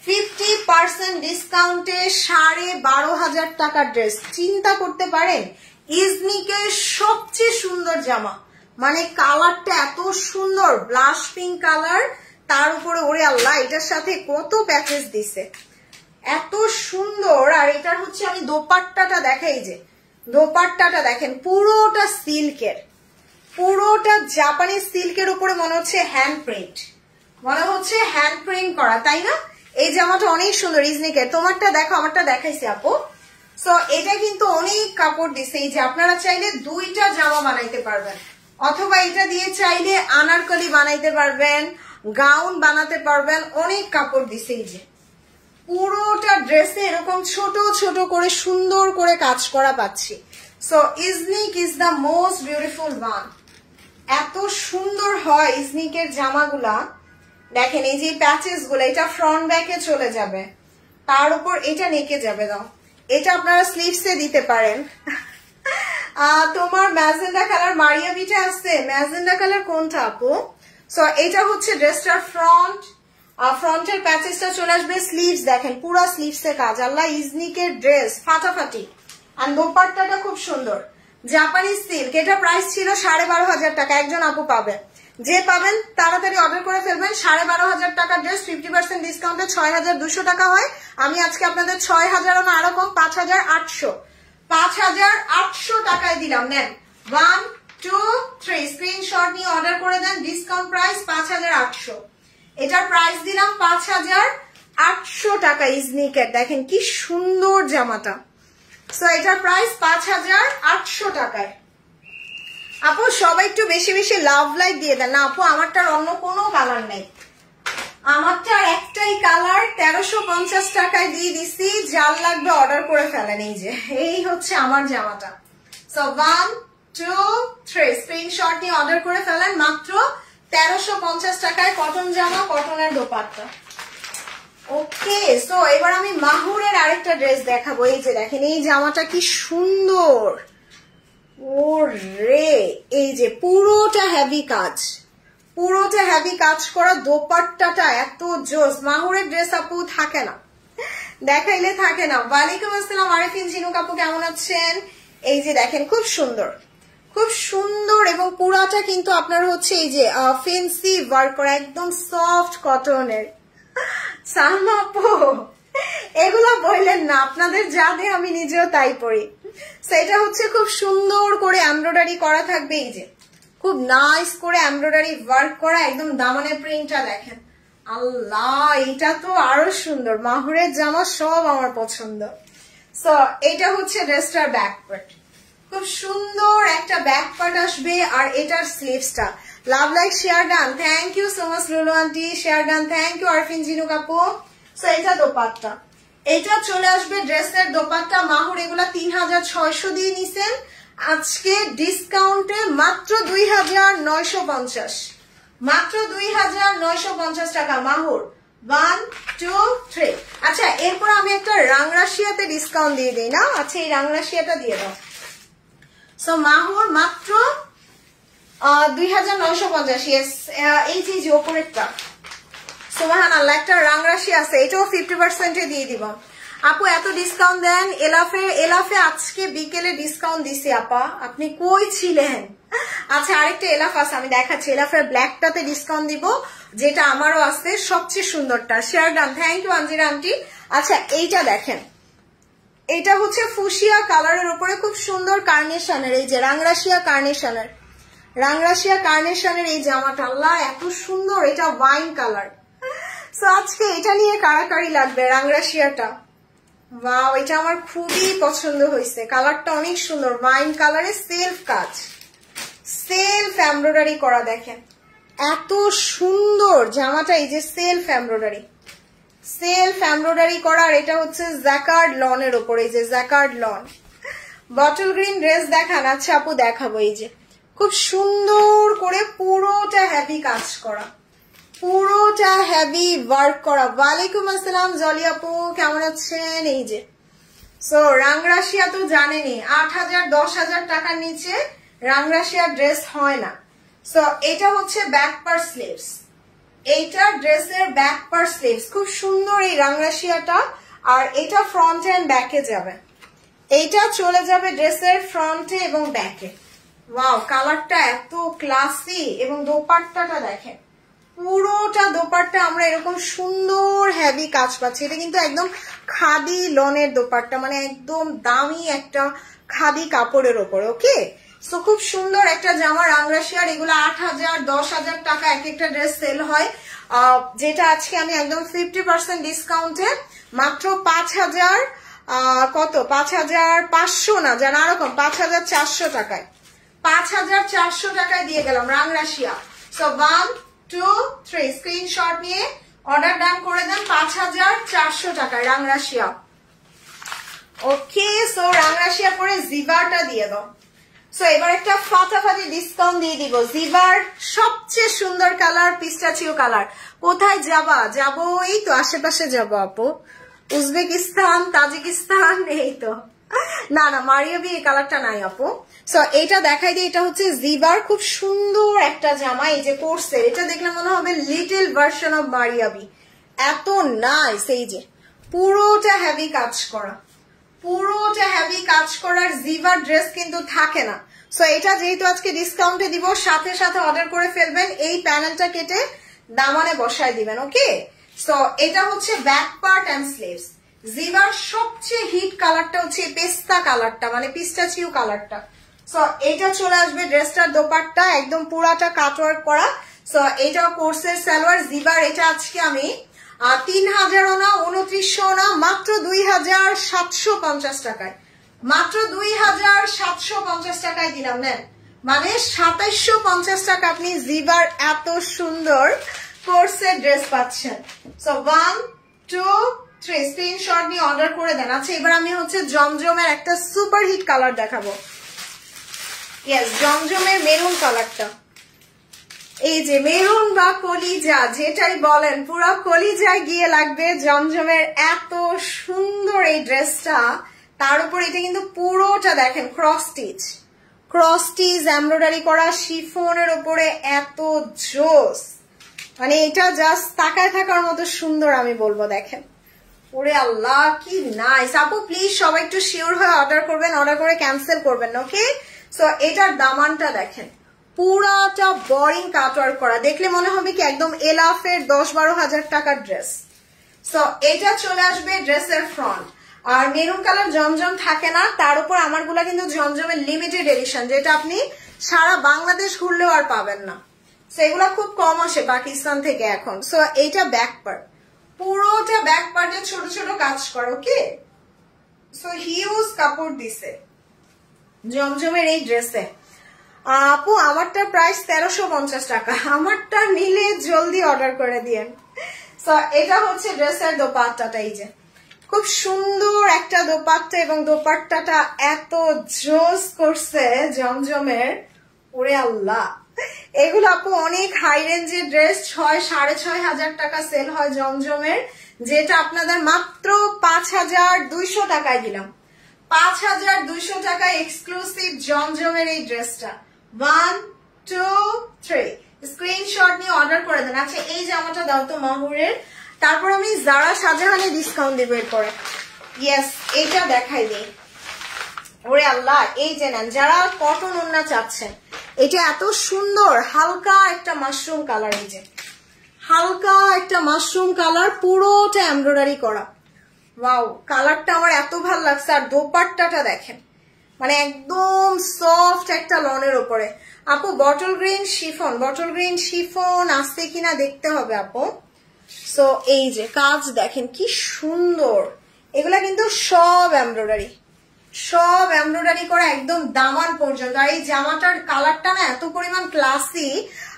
fifty percent ডিসকাউন্টে সাড়ে বারো হাজার টাকার ড্রেস চিন্তা করতে পারেন ইজনিকের সবচেয়ে সুন্দর জামা মানে কালারটা এত সুন্দর ব্লাশ পিঙ্ক কালার তার উপরে ওরে আল্লাহ এটার সাথে কত প্যাকেজ দিছে এত সুন্দর আর এটার হচ্ছে আমি দোপাট্টাটা দেখাই যে দোপাট্টাটা দেখেন পুরোটা সিল্কের পুরোটা জাপানি সিল্কের উপরে মনে হচ্ছে হ্যান্ড প্রিন্ট মনে হচ্ছে হ্যান্ড প্রিন্ট করা তাই না এই জামাটা অনেক সুন্দর ইজনিকের তোমারটা দেখো আমারটা দেখাইছি আপু সো এটা কিন্তু অনেক কাপড় দিছে এই যে আপনারা চাইলে দুইটা জামা বানাইতে পারবেন অথবা এটা দিয়ে চাইলে আনারকলি বানাইতে পারবেন গাউন বানাতে পারবেন অনেক কাপড় দিছে এই যে পুরোটা ড্রেসে এরকম ছোট ছোট করে সুন্দর করে কাজ করা পাচ্ছি so Iznik is the most beautiful one এত সুন্দর হয় ইজনিকের জামাগুলা দেখেন এই যে প্যাচেস গুলো এটা ফ্রন্ট ব্যাকে চলে যাবে তার উপর এটা নেকে যাবে দাও এটা আপনারা এ দিতে পারেন তোমার ম্যাজেন্ডা কালার মারিয়া বিটা আসছে ম্যাজেন্ডা কালার কোনটা আপু সো এটা হচ্ছে ড্রেসটার ফ্রন্ট ফ্রন্টের প্যাচেসটা চলে আসবে স্লিভস দেখেন পুরো স্লিভস এর কাজ আল্লাহ ইজনিকের ড্রেস ফাটাফাটি আর দোপারটা খুব সুন্দর জাপানি সিল্ক এটা প্রাইস ছিল সাড়ে বারো হাজার টাকা একজন আপু পাবে যে পাবেন তাড়াতাড়ি অর্ডার করে ফেলবেন সাড়ে বারো হাজার টাকার ড্রেস ফিফটি পার্সেন্ট ডিসকাউন্টে ছয় হাজার দুশো টাকা হয় আমি আজকে আপনাদের ছয় হাজার না আরো কম পাঁচ হাজার আটশো পাঁচ হাজার আটশো টাকায় দিলাম নেন ওয়ান টু থ্রি স্ক্রিনশট নিয়ে অর্ডার করে দেন ডিসকাউন্ট প্রাইস পাঁচ হাজার আটশো এটার প্রাইস দিলাম পাঁচ হাজার আটশো টাকা ইজনিকের দেখেন কি সুন্দর জামাটা সো এটার প্রাইস পাঁচ হাজার আটশো টাকায় আপু সবাই একটু বেশি বেশি লাভ লাইট দিয়ে দেন না আপু আমারটার অন্য কোনো কালার নেই আমারটার একটাই কালার তেরোশো পঞ্চাশ টাকায় দিয়ে দিছি যার লাগবে অর্ডার করে ফেলেন এই যে এই হচ্ছে আমার জামাটা so one two three screenshot নিয়ে অর্ডার করে ফেলেন মাত্র তেরোশো পঞ্চাশ টাকায় কটন জামা কটনের দোপাট্টা ওকে সো এবার আমি মাহুরের আরেকটা ড্রেস দেখাবো এই যে দেখেন এই জামাটা কি সুন্দর ও এই যে পুরোটা হ্যাভি কাজ পুরোটা হ্যাভি কাজ করা দোপাট্টাটা এত জোস মাহুরের ড্রেস আপু থাকে না দেখাইলে থাকে না ওয়ালাইকুম আসসালাম আরেফিন জিনু কাপু কেমন আছেন এই যে দেখেন খুব সুন্দর খুব সুন্দর এবং পুরাটা কিন্তু আপনার হচ্ছে এই যে ফেন্সি ওয়ার্ক করা একদম সফট কটনের সালমাপো এগুলো বললেন না আপনাদের যা দিয়ে আমি নিজেও তাই পড়ি সেটা হচ্ছে খুব সুন্দর করে এমব্রয়ডারি করা থাকবে এই যে খুব নাইস করে এমব্রয়ডারি ওয়ার্ক করা একদম দামানের প্রিন্টটা দেখেন আল্লাহ এটা তো আরো সুন্দর মাহুরের জামা সব আমার পছন্দ সো এটা হচ্ছে ড্রেসটার ব্যাকপার্ট খুব সুন্দর একটা ব্যাক পার্ট আসবে আর এটার স্লিভসটা love like share done thank you so much Lulu aunty share done thank you Arfin Jinu কাপু সো এটা দোপাট্টা এটা চলে আসবে ড্রেসের দোপাট্টা মাহুর এগুলা তিন হাজার ছয়শো দিয়ে নিছেন আজকে ডিসকাউন্টে মাত্র দুই হাজার নয়শো পঞ্চাশ মাত্র দুই হাজার নয়শো পঞ্চাশ টাকা মাহুর ওয়ান টু থ্রি আচ্ছা এরপর আমি একটা রাংরাশিয়াতে ডিসকাউন্ট দিয়ে দিই না আচ্ছা এই রাংরাশিয়াটা দিয়ে দাও সো মাহুর মাত্র দুই হাজার নয়শো পঞ্চাশ ইয়েস এই একটা রাংরাশি আছে ফিফটি দিয়ে দিব আপু এত ডিসকাউন্ট দেন এলাফে এলাফে আজকে বিকেলে ডিসকাউন্ট আপা আপনি কই ছিলেন আচ্ছা আরেকটা এলাফ আছে আমি দেখাচ্ছি এলাফের ব্ল্যাকটাতে ডিসকাউন্ট দিব যেটা আমারও আছে সবচেয়ে সুন্দরটা share done thank you Anjira aunty আচ্ছা এইটা দেখেন এটা হচ্ছে ফুসিয়া কালারের ওপরে খুব সুন্দর কার্নেশনের এই যে রাংরাশিয়া কার্নেশনের রাংরাশিয়া কার্নেশনের এই জামাটা আল্লাহ এত সুন্দর এটা ওয়াইন কালার আজকে এটা নিয়ে কারাকারি লাগবে রাংরাশিয়াটা ওয়াও এটা আমার খুবই পছন্দ হয়েছে কালারটা অনেক সুন্দর ওয়াইন কালারে সেলফ কাজ সেলফ এমব্রয়ডারি করা দেখেন এত সুন্দর জামাটা এই যে সেলফ এমব্রয়ডারি সেলফ এমব্রয়ডারি করা এটা হচ্ছে জ্যাকার্ড লনের ওপরে যে jacquard lawn bottle green dress দেখান আচ্ছা আপু দেখাবো এই যে খুব সুন্দর করে পুরোটা হ্যাভি কাজ করা পুরোটা হ্যাভি ওয়ার্ক করা ওয়ালাইকুম আসসালাম জলি আপু কেমন আছেন এই যে সো রাংরাশিয়া তো জানেনি আট হাজার দশ হাজার টাকার নিচে রাংরাশিয়ার ড্রেস হয় না সো এটা হচ্ছে ব্যাক পার স্লিভস এইটা ড্রেসের ব্যাক পার স্লিভস খুব সুন্দর এই রাংরাশিয়াটা আর এটা ফ্রন্টে অ্যান্ড ব্যাকে যাবে এইটা চলে যাবে ড্রেসের ফ্রন্টে এবং ব্যাকে ওয়াও কালারটা এত ক্লাসি এবং দোপাট্টাটা দেখেন পুরোটা দোপাট্টা আমরা এরকম সুন্দর হ্যাভি কাজ পাচ্ছি এটা কিন্তু একদম খাদি লনের দোপাট্টা মানে একদম দামি একটা খাদি কাপড়ের ওপর ওকে সো খুব সুন্দর একটা জামা রাঙরাশিয়ার এগুলো আট হাজার দশ হাজার টাকা এক একটা ড্রেস সেল হয় যেটা আজকে আমি একদম ফিফটি পার্সেন্ট ডিসকাউন্টে মাত্র পাঁচ হাজার কত পাঁচ হাজার পাঁচশো না যেন আরো পাঁচ হাজার চারশো টাকায় পাঁচ হাজার চারশো টাকায় দিয়ে গেলাম Rangrasiya so one two three screenshot নিয়ে অর্ডার ডান করে দেন পাঁচ হাজার চারশো টাকায় রাংরাশিয়া ওকে সো রাংরাশিয়া করে জিভাটা দিয়ে দাও সো এবার একটা ফাটাফাটি ডিসকাউন্ট দিয়ে দিব জিভার সবচেয়ে সুন্দর কালার পিস্টাচিও কালার কোথায় যাবা যাব এই তো আশেপাশে যাব আপু উজবেকিস্তান তাজিকিস্তান এই তো না না মারিয়াবি এই কালারটা নাই আপু সো এটা দেখাই দিই এটা হচ্ছে জিবার খুব সুন্দর একটা জামা এই যে কোর্সে এটা দেখলে মনে হবে লিটল ভার্সন অফ মারিয়াবি এত নাই সেই যে পুরোটা হেভি কাজ করা পুরোটা হ্যাভি কাজ করার জিভার ড্রেস কিন্তু থাকে না সো এটা যেহেতু আজকে ডিসকাউন্টে দিব সাথে সাথে অর্ডার করে ফেলবেন এই প্যানেলটা কেটে দামানে বসায় দিবেন ওকে সো এটা হচ্ছে ব্যাক পার্ট অ্যান্ড স্লিভস জিভার সবচেয়ে হিট কালারটা হচ্ছে পেস্তা কালারটা মানে পিস্টাচিউ কালারটা সো এটা চলে আসবে ড্রেসটার দোপারটা একদম পুরাটা কাটওয়ার্ক করা সো এটাও কোর্সের সালোয়ার জিভার এটা আজকে আমি তিন হাজার না উনত্রিশশো না মাত্র দুই হাজার সাতশো পঞ্চাশ টাকায় মাত্র দুই হাজার সাতশো পঞ্চাশ টাকায় দিলাম নেন মানে সাতাইশো পঞ্চাশ টাকা আপনি জিবার এত সুন্দর কোর্সের ড্রেস পাচ্ছেন so one two three screenshot নিয়ে অর্ডার করে দেন আচ্ছা এবার আমি হচ্ছে জমজমের একটা সুপার হিট কালার দেখাবো ইয়েস জমজমের মেরুন কালারটা এই যে মেহন বা কলিজা যেটাই বলেন পুরো কলিজায় গিয়ে লাগবে জমজমের এত সুন্দর এই ড্রেসটা তার উপর এটা কিন্তু পুরোটা দেখেন cross stitch cross stitch embroidery করা শিফনের ওপরে এত জোস মানে এটা জাস্ট তাকায় থাকার মতো সুন্দর আমি বলবো দেখেন ওরে আল্লাহ কি নাইস আপু প্লিজ সবাই একটু শিওর হয়ে অর্ডার করবেন অর্ডার করে ক্যান্সেল করবেন ওকে সো এটার দামানটা দেখেন পুরাটা বরিং কাটওয়ার্ক করা দেখলে মনে হবে কি একদম এলাফের দশ বারো হাজার টাকার ড্রেস সো এটা চলে আসবে ড্রেসের ফ্রন্ট আর মেরুন কালার জমজম থাকে না তার উপর আমার গুলা কিন্তু জমজমের লিমিটেড এডিশন যেটা আপনি সারা বাংলাদেশ ঘুরলেও আর পাবেন না সেগুলা খুব কম আসে পাকিস্তান থেকে এখন সো এইটা ব্যাক পার্ট পুরোটা ব্যাক পার্টে ছোট ছোট কাজ করো ওকে সো হিউজ কাপড় দিছে জমজমের এই ড্রেসে আপু আমারটা প্রাইস তেরোশো পঞ্চাশ টাকা আমারটা নিলে জলদি অর্ডার করে দিয়েন এটা হচ্ছে ড্রেসের দোপাট্টাটা এই যে খুব সুন্দর একটা দোপাট্টা এবং দোপাট্টাটা এত জোস করছে জমজমের ওরে আল্লাহ এগুলো আপু অনেক হাই রেঞ্জের ড্রেস ছয় সাড়ে ছয় হাজার টাকা সেল হয় জমজমের যেটা আপনাদের মাত্র পাঁচ হাজার টাকায় দিলাম পাঁচ হাজার দুইশো টাকা এক্সক্লুসিভ জমজমের এই ড্রেসটা ওয়ান টু স্ক্রিনশট নিয়ে অর্ডার করে দেন আচ্ছা এই জামাটা দাও তো মাহুরের তারপর আমি যারা শাহজাহানে ডিসকাউন্ট দেবো এরপরে ইয়েস এইটা দেখাই দিই ওরে আল্লাহ এই যে নেন যারা কটন ওনা চাচ্ছেন এটা এত সুন্দর হালকা একটা মাশরুম কালার এই যে হালকা একটা মাশরুম কালার পুরোটা এমব্রয়ডারি করা ওয়াও কালারটা আমার এত ভাল লাগছে আর দোপাট্টাটা দেখেন মানে একদম সফট একটা লনের ওপরে আপু bottle green chiffon bottle green chiffon আসছে কিনা দেখতে হবে আপু সো এই যে কাজ দেখেন কি সুন্দর এগুলা কিন্তু সব এমব্রয়ডারি সব এমব্রয়ডারি করা একদম দামান পর্যন্ত আর এই জামাটার কালারটা না এত পরিমাণ ক্লাসি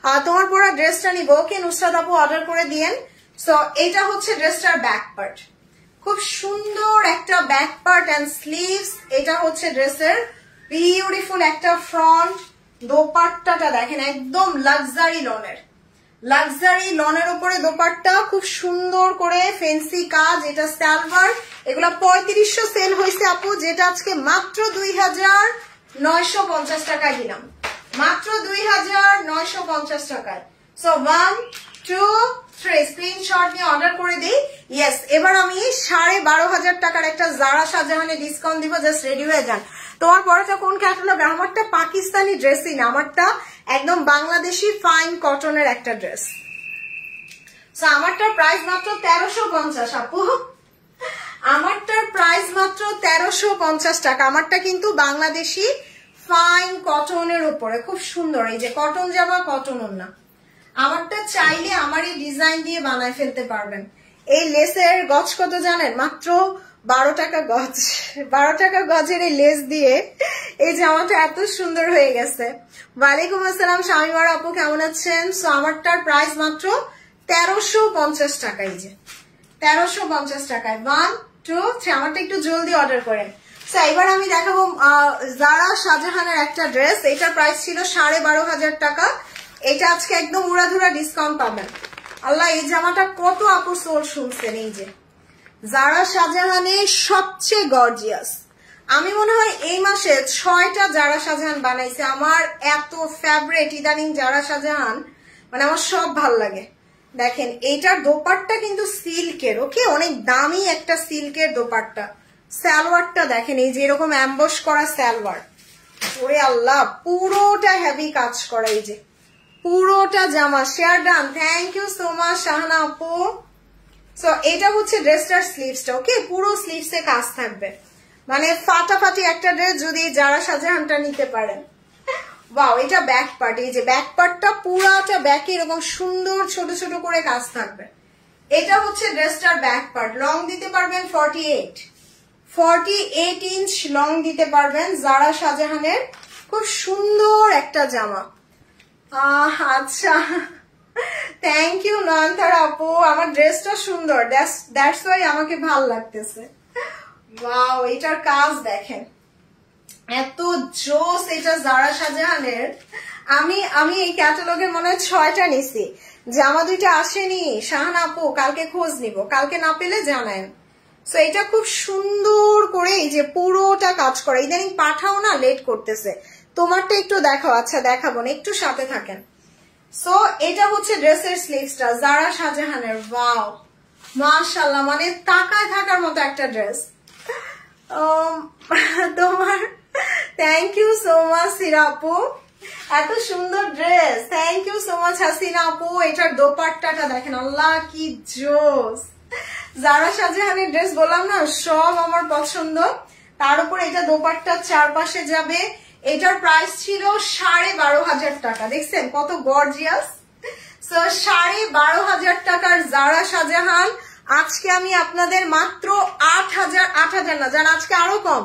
আর তোমার পুরো ড্রেসটা নিবো ওকে নুসরাত আপু অর্ডার করে দিয়েন সো এটা হচ্ছে ড্রেসটার ব্যাক পার্ট খুব সুন্দর একটা ব্যাক পার্ট অ্যান্ড স্লিভস এটা হচ্ছে ড্রেসের বিউটিফুল একটা ফ্রন্ট দোপাট্টাটা দেখেন একদম লাক্সারি লনের লাক্সারি লনের উপরে দোপাট্টা খুব সুন্দর করে ফেন্সি কাজ এটা স্যালভার এগুলা পঁয়ত্রিশশো সেল হয়েছে আপু যেটা আজকে মাত্র দুই হাজার নয়শো পঞ্চাশ টাকায় দিলাম মাত্র দুই হাজার নয়শো পঞ্চাশ টাকায় so one two three screenshot নিয়ে অর্ডার করে দিই ইয়েস এবার আমি সাড়ে বারো হাজার টাকার একটা জারা শাহজাহানে ডিসকাউন্ট দিব জাস্ট রেডি হয়ে যান তোমার পরেটা কোন ক্যাটালগ আমারটা পাকিস্তানি ড্রেসই না আমারটা একদম বাংলাদেশি ফাইন কটনের একটা ড্রেস সো আমারটার প্রাইস মাত্র তেরোশো পঞ্চাশ আপু আমারটার প্রাইস মাত্র তেরোশো পঞ্চাশ টাকা আমারটা কিন্তু বাংলাদেশি ফাইন কটনের উপরে খুব সুন্দর এই যে কটন জামা কটন না আমারটা চাইলে এই ডিজাইন দিয়ে বানায় ফেলতে পারবেন এই লেসের গজ কত জানেন মাত্র বারো টাকা গজ বারো টাকা গজের এই লেস দিয়ে এই জামাটা এত সুন্দর হয়ে গেছে ওয়ালাইকুম আসসালাম স্বামীমার আপু কেমন আছেন সো আমারটার প্রাইস মাত্র তেরোশো পঞ্চাশ টাকায় যে তেরোশো পঞ্চাশ টাকায় ওয়ান টু থ্রি আমারটা একটু জলদি অর্ডার করেন এবার আমি দেখাবো জারা শাহজাহানের একটা ড্রেস এটার প্রাইস ছিল সাড়ে বারো হাজার টাকা এটা আজকে একদম উড়াধুরা ডিসকাউন্ট পাবেন আল্লাহ এই জামাটা কত আপুর সোর শুনছেন এই যে যারা সাজাহানে সবচেয়ে গর্জিয়াস আমি মনে হয় এই মাসে ছয়টা যারা শাহজাহান বানাইছে আমার এত ফেভারেট ইদানিং যারা শাহজাহান মানে আমার সব ভাল লাগে দেখেন এইটার দোপারটা কিন্তু সিল্কের ওকে অনেক দামি একটা সিল্কের দোপারটা স্যালোয়ারটা দেখেন এই যে এরকম অ্যাম্বস করা স্যালোয়ার ওরে আল্লাহ পুরোটা হ্যাভি কাজ করা এই যে পুরোটা জামা share done thank you so much Shahana আপু সো এটা হচ্ছে ড্রেসটার স্লিভসটা ওকে পুরো স্লিভসে কাজ থাকবে মানে ফাটাফাটি একটা ড্রেস যদি যারা সাজাহানটা নিতে পারেন বাও এটা ব্যাক পার্ট এই যে ব্যাক পার্টটা পুরোটা ব্যাক এরকম সুন্দর ছোট ছোট করে কাজ থাকবে এটা হচ্ছে ড্রেসটার ব্যাক পার্ট লং দিতে পারবেন forty eight forty eight inch long দিতে পারবেন যারা শাহজাহানের খুব সুন্দর একটা জামা আচ্ছা থ্যাংক ইউ নয়নতারা আপু আমার ড্রেসটা সুন্দর ওয়াই আমাকে ভাল লাগতেছে এটার কাজ দেখেন এত জোস এটা যারা সাজাহানের আমি আমি এই ক্যাটালগের মনে হয় ছয়টা নিছি জামা দুইটা আসেনি শাহান আপু কালকে খোঁজ নিব কালকে না পেলে জানেন তো এটা খুব সুন্দর করে এই যে পুরোটা কাজ করে ইদানিং পাঠাও না লেট করতেছে তোমারটা একটু দেখাও আচ্ছা দেখাবো না একটু সাথে থাকেন সো এটা হচ্ছে ড্রেসের স্লিভসটা যারা শাহজাহানের বাও মাশাল্লাহ মানে তাকায় থাকার মতো একটা ড্রেস um, তোমার থ্যাংক ইউ সো মাচ সিরাপু এত সুন্দর dress thank you so much হাসিনাপু এটার দোপাট্টাটা দেখেন আল্লাহ কি জোস যারা শাহজাহানের ড্রেস বললাম না সব আমার পছন্দ তার উপর এটা দোপাট্টার চারপাশে যাবে এটার প্রাইস ছিল সাড়ে বারো হাজার টাকা দেখছেন কত গর্জিয়াস সাড়ে বারো হাজার টাকার জারা শাহজাহান আজকে আমি আপনাদের মাত্র আট হাজার আট হাজার না যারা আজকে আরো কম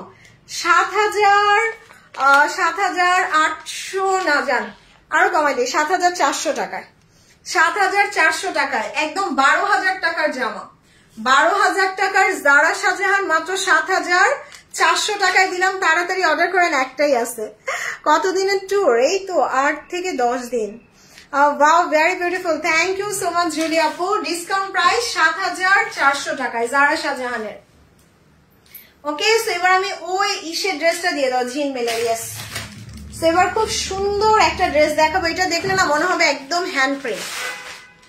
সাত হাজার সাত হাজার আটশো না যান আরো কমাই দিই সাত হাজার চারশো টাকায় সাত হাজার চারশো টাকায় একদম বারো হাজার টাকার জামা বারো হাজার টাকার জারা শাহজাহান মাত্র সাত হাজার চারশো টাকায় দিলাম তাড়াতাড়ি অর্ডার করেন একটাই আছে কতদিনের ট্যুর এই তো আট থেকে দশ দিন wow very beautiful thank you so much Julie discount price সাত হাজার চারশো টাকায় জারা শাহজাহানের ওকে এবার আমি ওই ইসের ড্রেসটা দিয়ে ঝিন মেলে এবার খুব সুন্দর একটা ড্রেস দেখাবো এটা দেখলে না মনে হবে একদম হ্যান্ড প্রিন্ট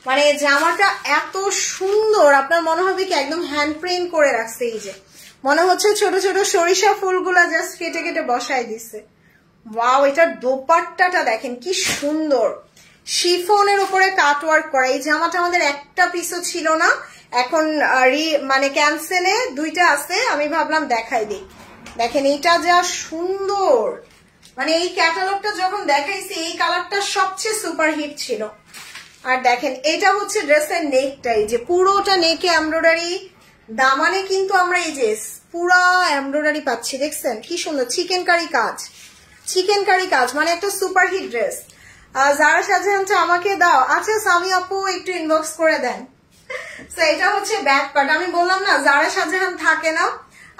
মানে জামাটা এত সুন্দর আপনার মনে হবে কি একদম হ্যান্ড প্রিন্ট করে রাখছে এই যে মনে হচ্ছে ছোট ছোট সরিষা ফুলগুলা জাস্ট কেটে কেটে বসায় দিছে ওয়াও এটার দোপাট্টাটা দেখেন কি সুন্দর শিফনের উপরে কাটওয়ার্ক করা এই জামাটা আমাদের একটা পিসও ছিল না এখন মানে ক্যান্সেলে দুইটা আছে আমি ভাবলাম দেখাই দিই দেখেন এটা যা সুন্দর মানে এই ক্যাটালগটা যখন দেখাইছি এই কালারটা সবচেয়ে সুপার হিট ছিল আর দেখেন এটা হচ্ছে ড্রেসের নেকটাই যে পুরোটা নেকে এমব্রয়ডারি দামানে কিন্তু আমরা এই যে পুরা এমব্রয়ডারি পাচ্ছি দেখছেন কি সুন্দর চিকেন কারি কাজ চিকেন কারি কাজ মানে একটা সুপার হিট ড্রেস যারা সাজেশনটা আমাকে দাও আচ্ছা সামি আপু একটু ইনবক্স করে দেন এটা হচ্ছে ব্যাক পার্ট আমি বললাম না যারা সাজেহান থাকে না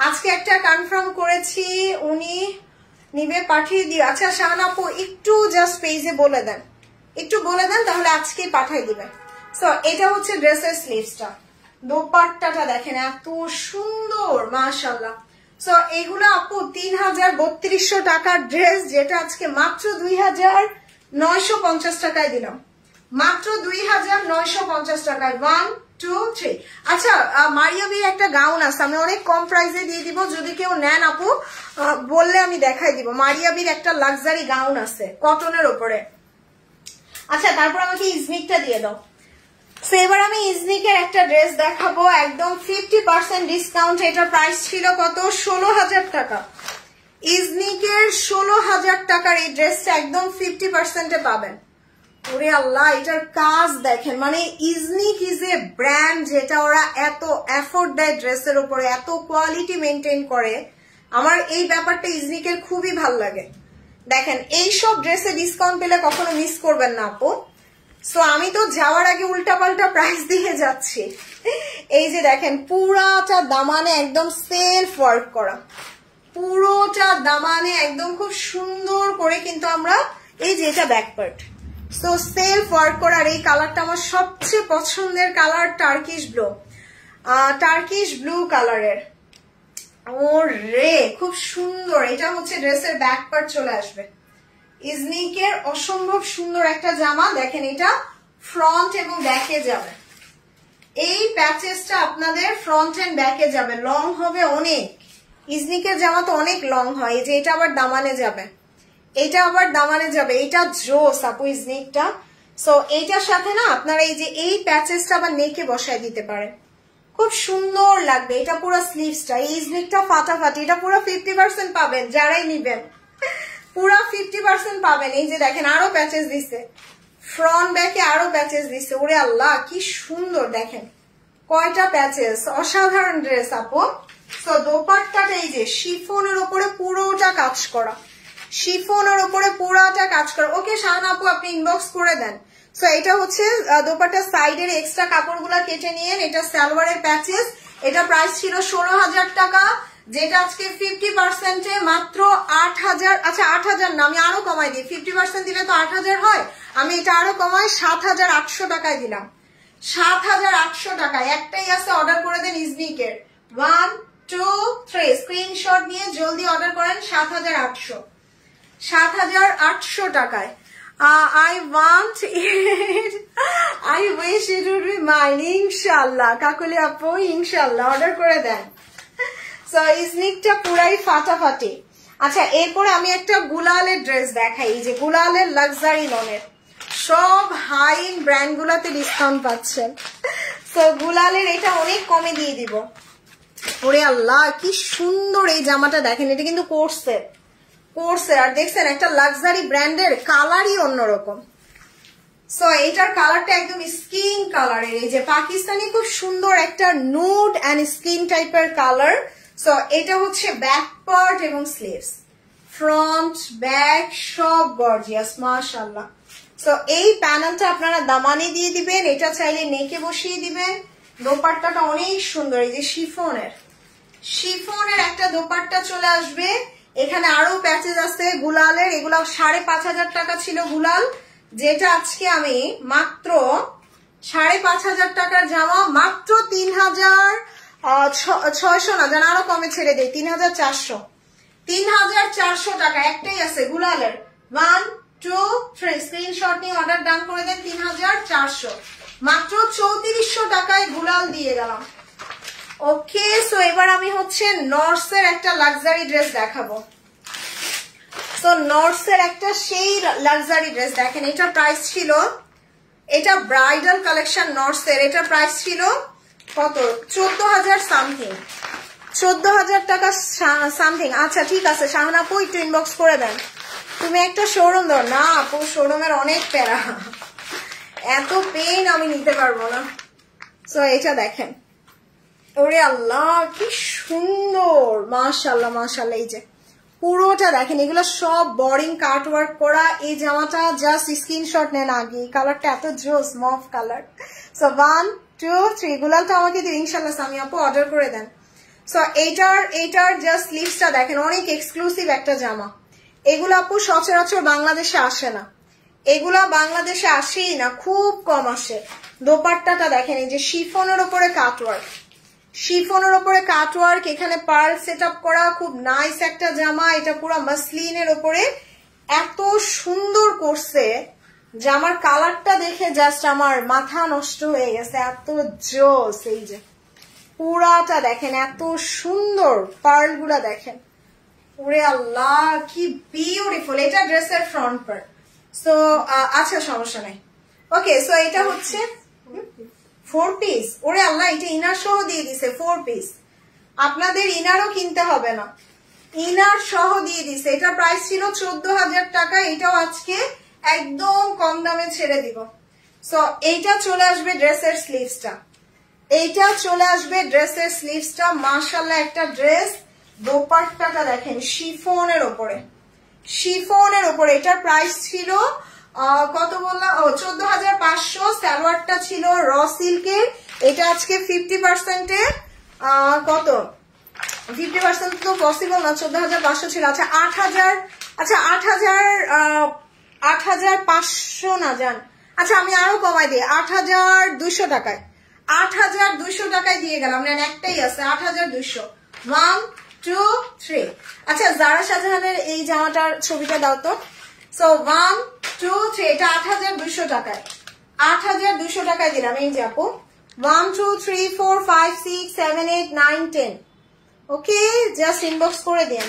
আজকে একটা কনফার্ম করেছি উনি নিবে পাঠিয়ে দিও আচ্ছা শাহান আপু একটু জাস্ট পেজে বলে দেন একটু বলে দেন তাহলে আজকেই পাঠিয়ে দিবে সো এটা হচ্ছে ড্রেসের স্লিভসটা দোপাট্টাটা দেখেন এত সুন্দর মাশাল্লাহ সো এগুলো আপু তিন হাজার বত্রিশশো টাকার ড্রেস যেটা আজকে মাত্র দুই হাজার নয়শো পঞ্চাশ টাকায় দিলাম মাত্র দুই হাজার নয়শো পঞ্চাশ টাকায় ওয়ান টু থ্রি আচ্ছা মারিয়াবি একটা গাউন আছে আমি অনেক কম প্রাইসে দিয়ে দিব যদি কেউ নেন আপু বললে আমি দেখাই দিব মারিয়াবির একটা লাক্সারি গাউন আছে কটনের ওপরে আচ্ছা তারপর আমাকে ইজমিকটা দিয়ে দাও এবার আমি ইজনিকের একটা ড্রেস দেখাবো একদম ফিফটি পার্সেন্ট ডিসকাউন্ট এটা প্রাইস ছিল কত ষোলো হাজার টাকা ইজনিকের ষোলো হাজার টাকার এই ড্রেসটা একদম ফিফটি পার্সেন্টে পাবেন ওরে আল্লাহ এটার কাজ দেখেন মানে ইজনিক ইজ এ ব্র্যান্ড যেটা ওরা এত এফোর্ট দেয় ড্রেসের উপরে এত কোয়ালিটি মেনটেন করে আমার এই ব্যাপারটা ইজনিকের খুবই ভাল লাগে দেখেন এইসব ড্রেসে ডিসকাউন্ট পেলে কখনো মিস করবেন না আপু সো আমি তো যাওয়ার আগে উল্টাপাল্টা প্রাইস দিয়ে যাচ্ছি এই যে দেখেন পুরাটা দামানে একদম সেলফ ওয়ার্ক করা পুরোটা দামানে একদম খুব সুন্দর করে কিন্তু আমরা এই যে এটা ব্যাকপার্ট সো সেলফ ওয়ার্ক করার এই কালারটা আমার সবচেয়ে পছন্দের colour Turkish blue Turkish blue কালারের ও রে খুব সুন্দর এটা হচ্ছে ড্রেসের ব্যাক পার্ট চলে আসবে ইজনিকের অসম্ভব সুন্দর একটা জামা দেখেন এটা ফ্রন্ট এবং ব্যাকে যাবে এই প্যাচেসটা আপনাদের ফ্রন্ট এন্ড ব্যাকে যাবে লং হবে অনেক ইজনিকের জামা তো অনেক লং হয় এই যে এটা আবার দামানে যাবে এটা আবার দামানে যাবে এটা জোস আপু ইজনিকটা সো এইটার সাথে না আপনারা এই যে এই প্যাচেসটা আবার নেকে বসায় দিতে পারেন খুব সুন্দর লাগবে এটা পুরো স্লিভসটা এই ইজনিকটা ফাটাফাটি এটা পুরো ফিফটি পার্সেন্ট পাবেন যারাই নিবেন পুরা ফিফটি পার্সেন্ট পাবেন এই যে দেখেন আরো প্যাচেস দিচ্ছে ফ্রন্ট ব্যাকে আরো প্যাচেস দিচ্ছে ওরে আল্লাহ কি সুন্দর দেখেন কয়টা প্যাচেস অসাধারণ ড্রেস আপু তো দোপাট্টাটা এই যে শিফনের ওপরে পুরোটা কাজ করা শিফনের ওপরে পুরাটা কাজ করা ওকে শাহান আপু আপনি ইনবক্স করে দেন তো এটা হচ্ছে সাইড সাইডের এক্সট্রা কাপড়গুলা কেটে নিয়ে এটা সালোয়ারের প্যাচেস এটা প্রাইস ছিল ষোলো হাজার টাকা যেটা আজকে ফিফটি পার্সেন্টে মাত্র আট হাজার আচ্ছা আট হাজার না আমি আরো কমাই দিই ফিফটি পার্সেন্ট দিলে তো আট হাজার হয় আমি এটা আরো কমাই সাত হাজার আটশো টাকায় দিলাম সাত হাজার আটশো টাকায় একটাই আছে অর্ডার করে দেন এর ওয়ান টু থ্রি স্ক্রিনশট নিয়ে জলদি অর্ডার করেন সাত হাজার আটশো সাত হাজার আটশো টাকায় I want it I wish it would be mine ইনশাল্লাহ কাকুলি আপু ইনশাল্লাহ অর্ডার করে দেন সো এই স্নিকটা পুরাই ফাটাফাটি আচ্ছা এরপরে আমি একটা গুলালের ড্রেস দেখাই যে গুলালের লাক্সারি লোনের সব হাই এন্ড ব্র্যান্ডগুলোতে ডিসকাউন্ট পাচ্ছেন সো গুলালের এটা অনেক কমে দিয়ে দিব ওরে আল্লাহ কি সুন্দর এই জামাটা দেখেন এটা কিন্তু কোর্সের কোর্সের আর দেখছেন একটা লাক্সারি ব্র্যান্ডের কালারই অন্যরকম সো এটার কালারটা একদম স্কিন কালারের এই যে পাকিস্তানি খুব সুন্দর একটা নুড অ্যান্ড স্কিন টাইপের কালার সো এটা হচ্ছে ব্যাক পার্ট এবং স্লিভস ফ্রন্ট ব্যাক সব গর্জিয়াস মাশাল্লাহ সো এই প্যানেলটা আপনারা দামানে দিয়ে দিবেন এটা চাইলে নেকে বসিয়ে দিবেন দোপাট্টাটা অনেক সুন্দর এই যে শিফনের শিফনের একটা দোপাট্টা চলে আসবে এখানে আরো প্যাচেজ আছে গুলালের এগুলা সাড়ে পাঁচ হাজার টাকা ছিল গুলাল যেটা আজকে আমি মাত্র সাড়ে পাঁচ হাজার টাকার জামা মাত্র তিন হাজার ছয়শো না যেন আরো কমে ছেড়ে দেয় তিন হাজার চারশো তিন হাজার চারশো টাকা একটাই আছে গুলালের ওয়ান টু থ্রি স্ক্রিনশট নিয়ে অর্ডার ডান করে দেন তিন হাজার চারশো মাত্র চৌত্রিশশো টাকায় গুলাল দিয়ে গেলাম ওকে সো এবার আমি হচ্ছে নর্সের একটা লাক্সারি ড্রেস দেখাবো সো নর্সের একটা সেই লাক্সারি ড্রেস দেখেন এটা প্রাইস ছিল এটা ব্রাইডাল কালেকশন নর্সের এটা প্রাইস ছিল কত চোদ্দ হাজার সামথিং চোদ্দ হাজার টাকা সামথিং আচ্ছা ঠিক আছে আপু একটু ইনবক্স করে দেন তুমি একটা শোরুম ধর না আপু শোরুমের অনেক প্যারা এত পেন আমি নিতে পারবো না সো এটা দেখেন ওরে আল্লাহ কি সুন্দর মাশাল্লাহ মাশাল্লাহ এই যে পুরোটা দেখেন এগুলো সব বোরিং কাট ওয়ার্ক করা এই জামাটা জাস্ট স্ক্রিনশট নেন আগে কালারটা এত জোস mauve colour so one two three Gulaal তো আমাকে দিন ইনশাল্লাহ আমি আপু অর্ডার করে দেন সো এইটার এইটার জাস্ট স্লিভসটা দেখেন অনেক এক্সক্লুসিভ একটা জামা এগুলো আপু সচরাচর বাংলাদেশে আসে না এগুলা বাংলাদেশে আসেই না খুব কম আসে দোপাট্টাটা দেখেন এই যে শিফনের ওপরে কাটওয়ার্ক শিফনের ওপরে কাটওয়ার্ক এখানে পার্ল সেট করা খুব নাইস একটা জামা এটা পুরো মাসলিনের ওপরে এত সুন্দর করছে যে আমার কালারটা দেখে জাস্ট আমার মাথা নষ্ট হয়ে গেছে এত জোস এই যে পুরাটা দেখেন এত সুন্দর গুলা দেখেন ওরে আল্লাহ কি বিউটিফুল এটা ড্রেসের ফ্রন্ট পার সো আচ্ছা সমস্যা নাই ওকে সো এটা হচ্ছে ফোর পিস ওরে আল্লাহ এটা ইনার সহ দিয়ে দিছে ফোর পিস আপনাদের ইনারও কিনতে হবে না ইনার সহ দিয়ে দিছে এটা প্রাইস ছিল চোদ্দ হাজার টাকা এটাও আজকে একদম কম দামে ছেড়ে দিব সো এইটা চলে আসবে ড্রেসের স্লিভসটা এইটা চলে আসবে ড্রেসের স্লিভসটা মার্শাল একটা ড্রেস দোপাট্টাটা দেখেন শিফনের ওপরে শিফনের ওপরে এটার প্রাইস ছিল কত বললাম ও চোদ্দ হাজার পাঁচশো স্যালোয়ারটা ছিল র সিল্কের এটা আজকে ফিফটি পার্সেন্টে কত ফিফটি পার্সেন্ট তো পসিবল না চোদ্দ হাজার পাঁচশো ছিল আচ্ছা আট হাজার আচ্ছা আট হাজার আট হাজার পাঁচশো না যান আচ্ছা আমি আরো কমাই দিই আট হাজার দুশো টাকায় আট হাজার দুশো টাকায় দিয়ে গেলাম নেন একটাই আছে আট হাজার দুশো ওয়ান টু থ্রি আচ্ছা জারা শাহজাহানের এই জামাটার ছবিটা দাও তো সো ওয়ান টু থ্রি এটা আট হাজার দুশো টাকায় আট হাজার দুশো টাকায় দিলাম এই যে আপু one two three four five six seven eight nine ten okay just inbox করে দিন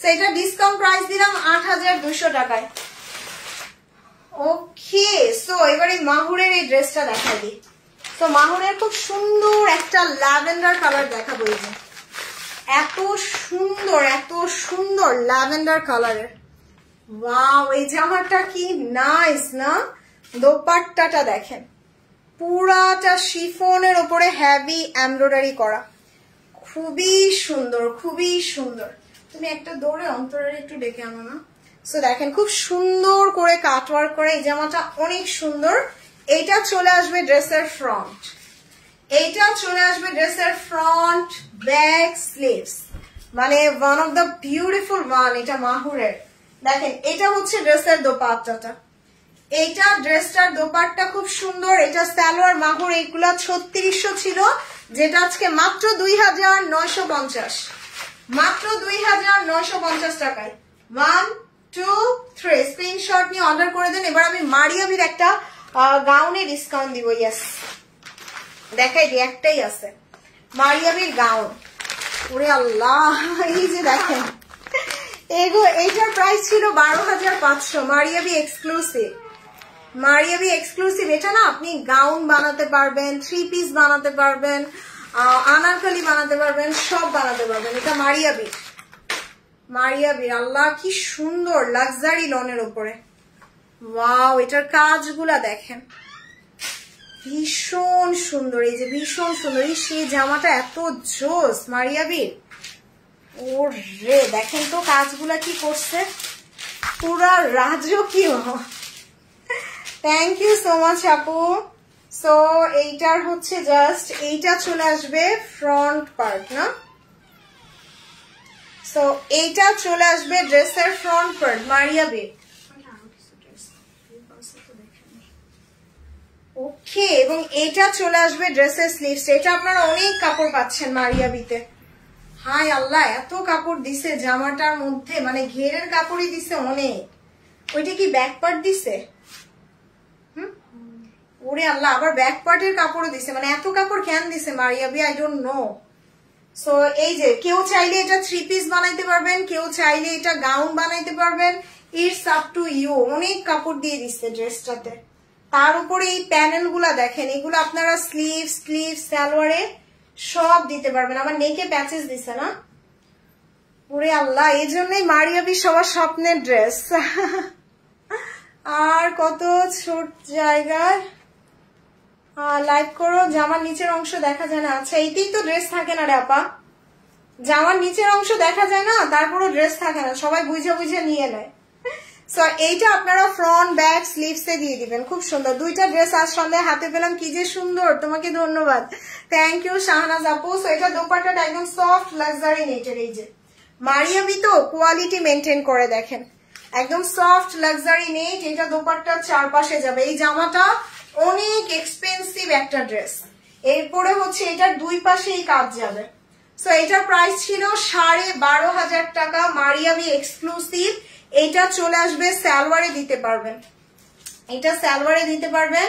সেটা ডিসকাউন্ট প্রাইস দিলাম আট হাজার দুশো টাকায় ওকে সো এবারে মাহুরের এই ড্রেসটা দেখা দিই তো মাহুরের খুব সুন্দর একটা ল্যাভেন্ডার কালার দেখাবো এই যে এত সুন্দর এত সুন্দর ল্যাভেন্ডার কালারের ওয়াও এই জামাটা কি নাইস না দোপাট্টাটা দেখেন পুরাটা শিফনের ওপরে হ্যাভি এমব্রয়ডারি করা খুবই সুন্দর খুবই সুন্দর তুমি একটা দৌড়ে অন্তরের একটু ডেকে আনো না সো দেখেন খুব সুন্দর করে কাটওয়ার্ক করে এই জামাটা অনেক সুন্দর এইটা চলে আসবে ড্রেসের ফ্রন্ট এইটা চলে আসবে ড্রেসের ফ্রন্ট ব্যাক স্লিভস মানে one of the beautiful one এটা মাহুরের দেখেন এটা হচ্ছে ড্রেসের দোপাট্টাটা এইটা ড্রেসটার দোপাট্টা খুব সুন্দর এটা স্যালোয়ার মাহুর এইগুলো ছত্রিশশো ছিল যেটা আজকে মাত্র দুই হাজার নয়শো পঞ্চাশ মাত্র দুই হাজার নয়শো পঞ্চাশ টাকায় ওয়ান টু থ্রি স্ক্রিনশট নিয়ে অর্ডার করে দেন এবার আমি মারিয়াবির একটা গাউনে ডিসকাউন্ট দিব ইয়াস দেখাই দি একটাই আছে মারিয়াবির গাউন ওরে আল্লাহ এই যে দেখেন এগো এইটার প্রাইস ছিল বারো হাজার পাঁচশো মারিয়াবি এক্সক্লুসিভ মারিয়াবি এক্সক্লুসিভ এটা না আপনি গাউন বানাতে পারবেন থ্রি পিস বানাতে পারবেন আনারকলি বানাতে পারবেন সব বানাতে পারবেন এটা মারিয়াবি মারিয়া বীর আল্লাহ কি সুন্দর লাক্সারি লনের ওপরে ওয়াও এটার কাজগুলা দেখেন ভীষণ সুন্দর এই যে ভীষণ সুন্দর এই সেই জামাটা এত জোস মারিয়া বীর ওর রে দেখেন তো কাজগুলা কি করছে পুরা রাজকীয় থ্যাংক ইউ সো মাচ আপু সো এইটার হচ্ছে জাস্ট এইটা চলে আসবে ফ্রন্ট পার্ট না সো এইটা চলে আসবে ড্রেসের ফ্রন্ট পার্ট মারিয়া বে ওকে এবং এটা চলে আসবে ড্রেসের স্লিভস এটা আপনারা অনেক কাপড় পাচ্ছেন মারিয়া বিতে হাই আল্লাহ এত কাপড় দিছে জামাটার মধ্যে মানে ঘেরের কাপড়ই দিছে অনেক ওইটা কি ব্যাক পার্ট দিছে ওরে আল্লাহ আবার ব্যাক পার্টের কাপড়ও দিছে মানে এত কাপড় কেন দিছে Maria B I don't know so এই যে কেউ চাইলে এটা থ্রি পিস বানাইতে পারবেন কেউ চাইলে এটা গাউন বানাইতে পারবেন ইটস আপ টু ইউ অনেক কাপড় দিয়ে দিচ্ছে ড্রেসটাতে তার উপরে এই প্যানেল গুলা দেখেন এগুলো আপনারা স্লিভ স্লিভ স্যালোয়ারে সব দিতে পারবেন আমার নেকে প্যাচেস দিছে না ওরে আল্লাহ এই জন্যই মারিয়াবি সবার স্বপ্নের ড্রেস আর কত ছোট জায়গায় লাইক হ্যাঁ, করো জামার নিচের অংশ দেখা যায় না আচ্ছা এইতেই তো ড্রেস থাকে না রে আপা জামার নিচের অংশ দেখা যায় না তারপরও ড্রেস থাকে না সবাই বুঝে বুঝে নিয়ে নেয় সো এইটা আপনারা ফ্রন্ট ব্যাক স্লিভস এ দিয়ে দিবেন খুব সুন্দর দুইটা ড্রেস আজ সন্ধ্যায় হাতে পেলাম কি যে সুন্দর তোমাকে ধন্যবাদ থ্যাংক ইউ শাহনাজ আপু সো এটা দোপাটাটা একদম সফট লাক্সারি নেটের এই যে মারিয়াবি তো কোয়ালিটি মেনটেন করে দেখেন একদম সফট লাক্সারি নেট এইটা দোপাট্টার চারপাশে যাবে এই জামাটা অনেক এক্সপেন্সিভ একটা ড্রেস এরপরে হচ্ছে এটা দুই পাশেই কাজ যাবে সো এটার প্রাইস ছিল সাড়ে বারো হাজার টাকা মারিয়ামি এক্সক্লুসিভ এটা চলে আসবে স্যালোয়ারে দিতে পারবেন এটা স্যালোয়ারে দিতে পারবেন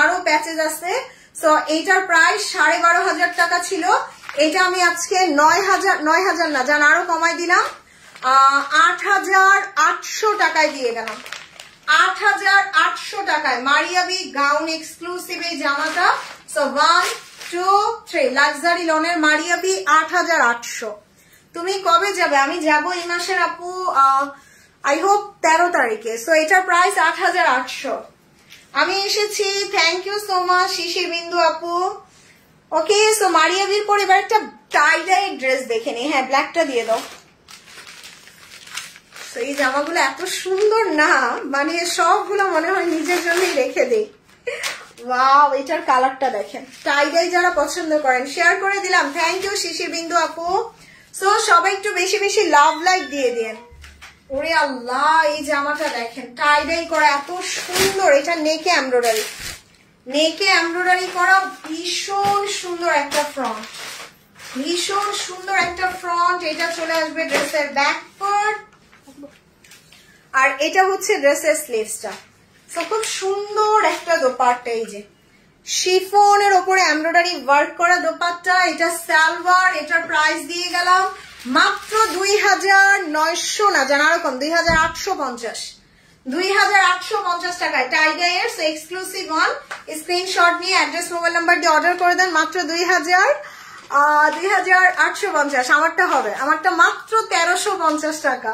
আরো প্যাচেজ আছে সো এটার প্রায় সাড়ে বারো হাজার টাকা ছিল এটা আমি আজকে নয় হাজার নয় হাজার না যান আরো কমাই দিলাম আট হাজার আটশো টাকায় দিয়ে গেলাম আট টাকায় মারিয়াবি গাউন এক্সক্লুসিভ এই জামাটা so one two three luxury লনের মারিয়াবি আট হাজার আটশো তুমি কবে যাবে আমি যাব এই মাসের আপু আই হোপ তেরো তারিখে সো এটার প্রাইস আট হাজার আটশো আমি এসেছি thank you so much Shishir Bindu আপু ওকে সো মারিয়াবির পর এবার একটা টাইডাই ড্রেস দেখে নি হ্যাঁ ব্ল্যাকটা দিয়ে দাও তো এই জামাগুলো এত সুন্দর না মানে সবগুলো মনে হয় নিজের জন্যই রেখে দিই ওয়াও এটার কালারটা দেখেন টাইগাই যারা পছন্দ করেন শেয়ার করে দিলাম থ্যাংক ইউ শিশির বিন্দু আপু সো সবাই একটু বেশি বেশি লাভ লাইক দিয়ে দেন ওরে আল্লাহ এই জামাটা দেখেন টাইডাই করা এত সুন্দর এটা নেকে এমব্রয়ডারি নেকে এমব্রয়ডারি করা ভীষণ সুন্দর একটা ফ্রন্ট ভীষণ সুন্দর একটা ফ্রন্ট এটা চলে আসবে ড্রেসের ব্যাক আর এটা হচ্ছে ড্রেসের স্লিভসটা তো খুব সুন্দর একটা দোপাটটা এই যে শিফনের ওপরে এমব্রয়ডারি ওয়ার্ক করা দোপাট্টা এটা সালভার এটার প্রাইস দিয়ে গেলাম মাত্র দুই হাজার নয়শো না জানা রকম দুই হাজার আটশো পঞ্চাশ দুই হাজার আটশো পঞ্চাশ টাকায় টাইগার এক্সক্লুসিভ ওয়ান স্ক্রিনশট নিয়ে অ্যাড্রেস মোবাইল নাম্বার দিয়ে অর্ডার করে দেন মাত্র দুই হাজার দুই হাজার আটশো পঞ্চাশ আমারটা হবে আমারটা মাত্র তেরোশো পঞ্চাশ টাকা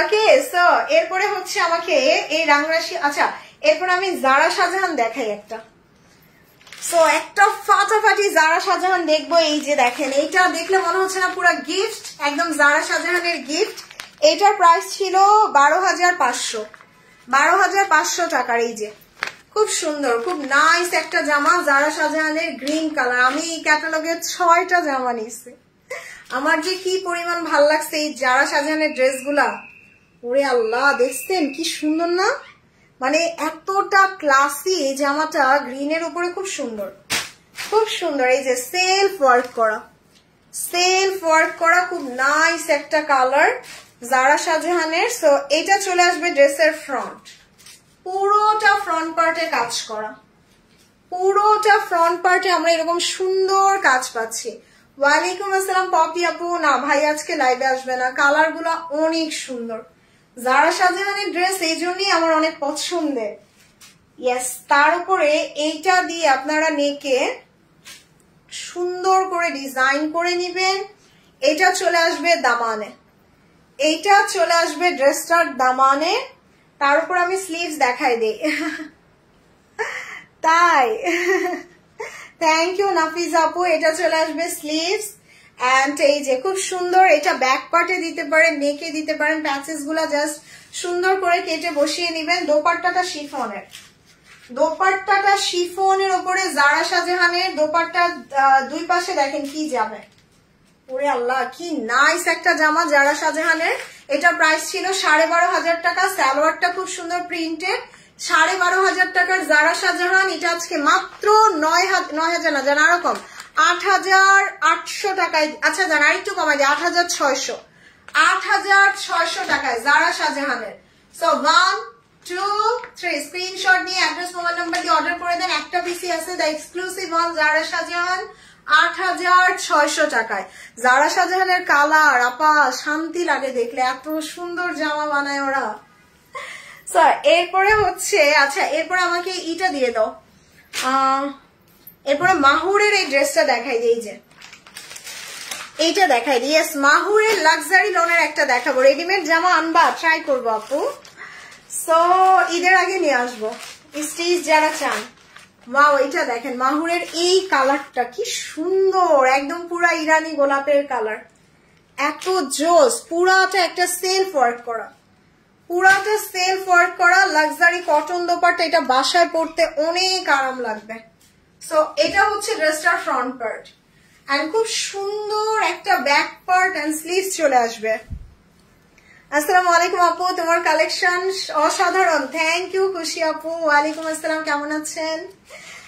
ওকে সো এরপরে হচ্ছে আমাকে এই রাংরাশি আচ্ছা এরপরে আমি জারা শাহজাহান দেখাই একটা সো একটা ফাটাফাটি জারা শাহজাহান দেখবো এই যে দেখেন এইটা দেখলে মনে হচ্ছে না পুরো গিফট একদম জারা শাহজাহানের গিফট এইটার প্রাইস ছিল বারো হাজার পাঁচশো বারো হাজার পাঁচশো টাকার এই যে খুব সুন্দর খুব নাইস একটা জামা জারা শাহজাহানের গ্রিন কালার আমি এই ক্যাটালগে ছয়টা জামা নিয়েছি আমার যে কি পরিমাণ ভাল লাগছে এই জারা শাহজাহানের ড্রেসগুলা ওরে আল্লাহ দেখছেন কি সুন্দর না মানে এতটা ক্লাসি এই জামাটা এর উপরে খুব সুন্দর খুব সুন্দর এই যে সেলফ ওয়ার্ক করা সেলফ ওয়ার্ক করা খুব নাইস একটা কালার জারা শাহজাহানের সো এটা চলে আসবে ড্রেসের ফ্রন্ট পুরোটা ফ্রন্ট পার্টে কাজ করা পুরোটা ফ্রন্ট পার্টে আমরা এরকম সুন্দর কাজ পাচ্ছি ওয়ালাইকুম আসসালাম পপি আপু না ভাই আজকে লাইভে আসবে না কালারগুলো অনেক সুন্দর যারা মানে ড্রেস এই জন্যই আমার অনেক পছন্দের ইয়াস তার উপরে এইটা দিয়ে আপনারা নেকে সুন্দর করে ডিজাইন করে নিবেন এটা চলে আসবে দামানে এইটা চলে আসবে ড্রেসটার দামানে তার উপর আমি স্লিভস দেখাই দিই তাই থ্যাংক ইউ নাফিজ আপু এটা চলে আসবে স্লিভস অ্যান্ড এই যে খুব সুন্দর এটা ব্যাক পার্টে দিতে পারেন নেকে দিতে পারেন প্যাচেস গুলা জাস্ট সুন্দর করে কেটে বসিয়ে নিবেন দোপাট্টাটা শিফনের দোপাট্টাটা শিফনের ওপরে জারা শাহজাহানের দোপাট্টা দুই পাশে দেখেন কি যাবে ওরে আল্লাহ কি নাইস একটা জামা জারা শাহজাহানের এটা প্রাইস ছিল সাড়ে বারো হাজার টাকা স্যালোয়ারটা খুব সুন্দর প্রিন্টেড সাড়ে বারো হাজার টাকার জারা শাহজাহান এটা আজকে মাত্র নয় হাজার নয় হাজার না জানা আরো কম আট হাজার আটশো টাকায় আচ্ছা যান আরেকটু কমাই দিই আট হাজার ছয়শো আট হাজার ছয়শো টাকায় যারা শাহজাহানের so one two three screenshot নিয়ে অ্যাড্রেস মোবাইল নাম্বার দিয়ে অর্ডার করে দেন একটা পিসি আছে দ্য এক্সক্লুসিভ ওয়ান যারা শাহজাহান আট হাজার ছয়শো টাকায় যারা শাহজাহানের কালার আপা শান্তি লাগে দেখলে এত সুন্দর জামা বানায় ওরা স্যার এরপরে হচ্ছে আচ্ছা এরপরে আমাকে ইটা দিয়ে দাও আহ এরপরে মাহুরের এই ড্রেসটা দেখাই দিই যে এইটা দেখাই দিই ইয়াস মাহুরের লাক্সারি লোনের একটা দেখাবো রেডিমেড জামা আনবা ট্রাই করবো আপু সো ঈদের আগে নিয়ে আসবো স্টিচ যারা চান মা ওইটা দেখেন মাহুরের এই কালারটা কি সুন্দর একদম পুরা ইরানি গোলাপের কালার এত জোস পুরাটা একটা সেলফ ওয়ার্ক করা পুরাটা সেলফ ওয়ার্ক করা লাক্সারি কটন দোপারটা এটা বাসায় পড়তে অনেক আরাম লাগবে সো এটা হচ্ছে ড্রেসটার ফ্রন্ট পার্ট অ্যান্ড খুব সুন্দর একটা ব্যাক পার্ট অ্যান্ড স্লিভ চলে আসবে আসসালামু আলাইকুম আপু তোমার কালেকশন অসাধারণ থ্যাংক ইউ খুশি আপু ওয়ালাইকুম আসসালাম কেমন আছেন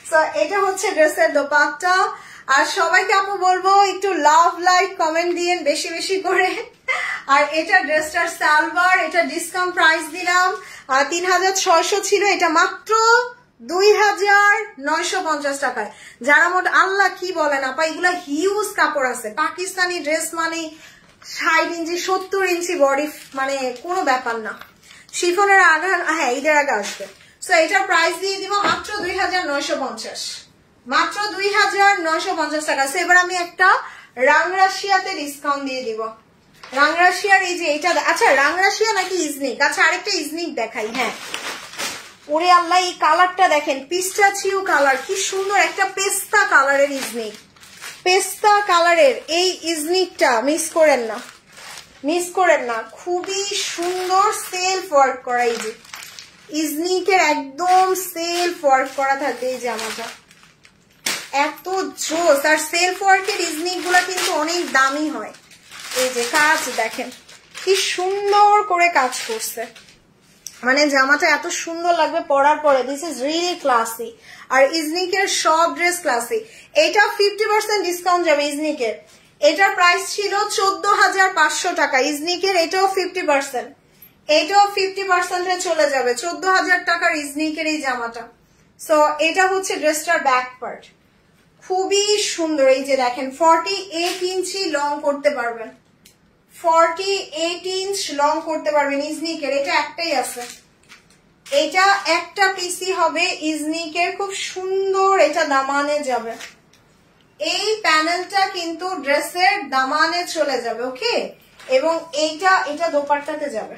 সো এটা হচ্ছে ড্রেসের দোপাট্টা আর সবাইকে আপু বলবো একটু লাভ লাইক কমেন্ট দিয়েন বেশি বেশি করে আর এটা ড্রেসটার সালভার এটা ডিসকাউন্ট প্রাইস দিলাম তিন হাজার ছয়শো ছিল এটা মাত্র দুই হাজার নয়শো পঞ্চাশ টাকায় যারা মোট আল্লাহ কি বলেন আপা এগুলা হিউজ কাপড় আছে পাকিস্তানি ড্রেস মানে ষাট ইঞ্চি সত্তর ইঞ্চি বডি মানে কোনো ব্যাপার না শিফনের আগে হ্যাঁ ঈদের আগে আসবে সো এটার প্রাইস দিয়ে দিব মাত্র দুই হাজার নয়শো পঞ্চাশ মাত্র দুই হাজার নয়শো পঞ্চাশ টাকা সো এবার আমি একটা রাংরাশিয়াতে ডিসকাউন্ট দিয়ে দিব রাংরাশিয়ার এই যে এটা আচ্ছা রাংরাশিয়া নাকি ইজনিক আচ্ছা আরেকটা ইজনিক দেখাই হ্যাঁ ওরে আল্লাহ এই কালারটা দেখেন পিস্টাচিও কালার কি সুন্দর একটা পেস্তা কালারের ইজনিক পেস্তা কালারের এই ইজনিকটা মিস করেন না মিস করেন না খুবই সুন্দর সেলফ ওয়ার্ক করা এই যে ইজনিকের একদম সেলফ ওয়ার্ক করা থাকবে এই জামাটা এত জোস আর সেলফ ওয়ার্কের ইজনিক গুলা কিন্তু অনেক দামি হয় এই যে কাজ দেখেন কি সুন্দর করে কাজ করছে মানে জামাটা এত সুন্দর লাগবে পরার পরে দিস ইজ রিয়েলি ক্লাসি আর ইজনিকের সব ড্রেস ক্লাসি এটা ফিফটি পার্সেন্ট ডিসকাউন্ট যাবে ইজনিকের এটার প্রাইস ছিল চোদ্দ হাজার পাঁচশো টাকা ইজনিকের এটাও ফিফটি পার্সেন্ট এটাও ফিফটি পার্সেন্টে চলে যাবে চোদ্দ হাজার টাকার ইজনিকের এই জামাটা সো এটা হচ্ছে ড্রেসটার ব্যাক পার্ট খুবই সুন্দর এই যে দেখেন ফর্টি এইট ইঞ্চি লং করতে পারবেন ফর্টি এইট ইঞ্চ লং করতে পারবেন ইজনিকের এটা একটাই আছে এটা একটা পিসি হবে ইজনিকের খুব সুন্দর এটা দামানে যাবে এই প্যানেলটা কিন্তু ড্রেসের দামানে চলে যাবে ওকে এবং এইটা এটা দোপাট্টাতে যাবে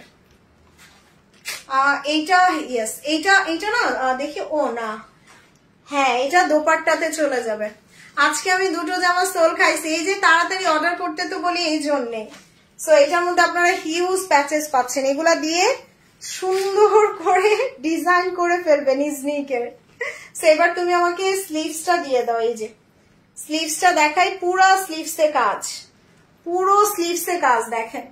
এইটা ইয়েস এইটা এইটা না দেখি ও না হ্যাঁ এটা দোপাট্টাতে চলে যাবে আজকে আমি দুটো জামা সোল খাইছি এই যে তাড়াতাড়ি অর্ডার করতে তো বলি এই জন্যে সো এটার মধ্যে আপনারা হিউজ প্যাচেস পাচ্ছেন এগুলা দিয়ে সুন্দর করে ডিজাইন করে ফেলবেন ইজনিকের সো এবার তুমি আমাকে স্লিভসটা দিয়ে দাও এই যে স্লিভসটা দেখাই পুরো এ কাজ পুরো এ কাজ দেখেন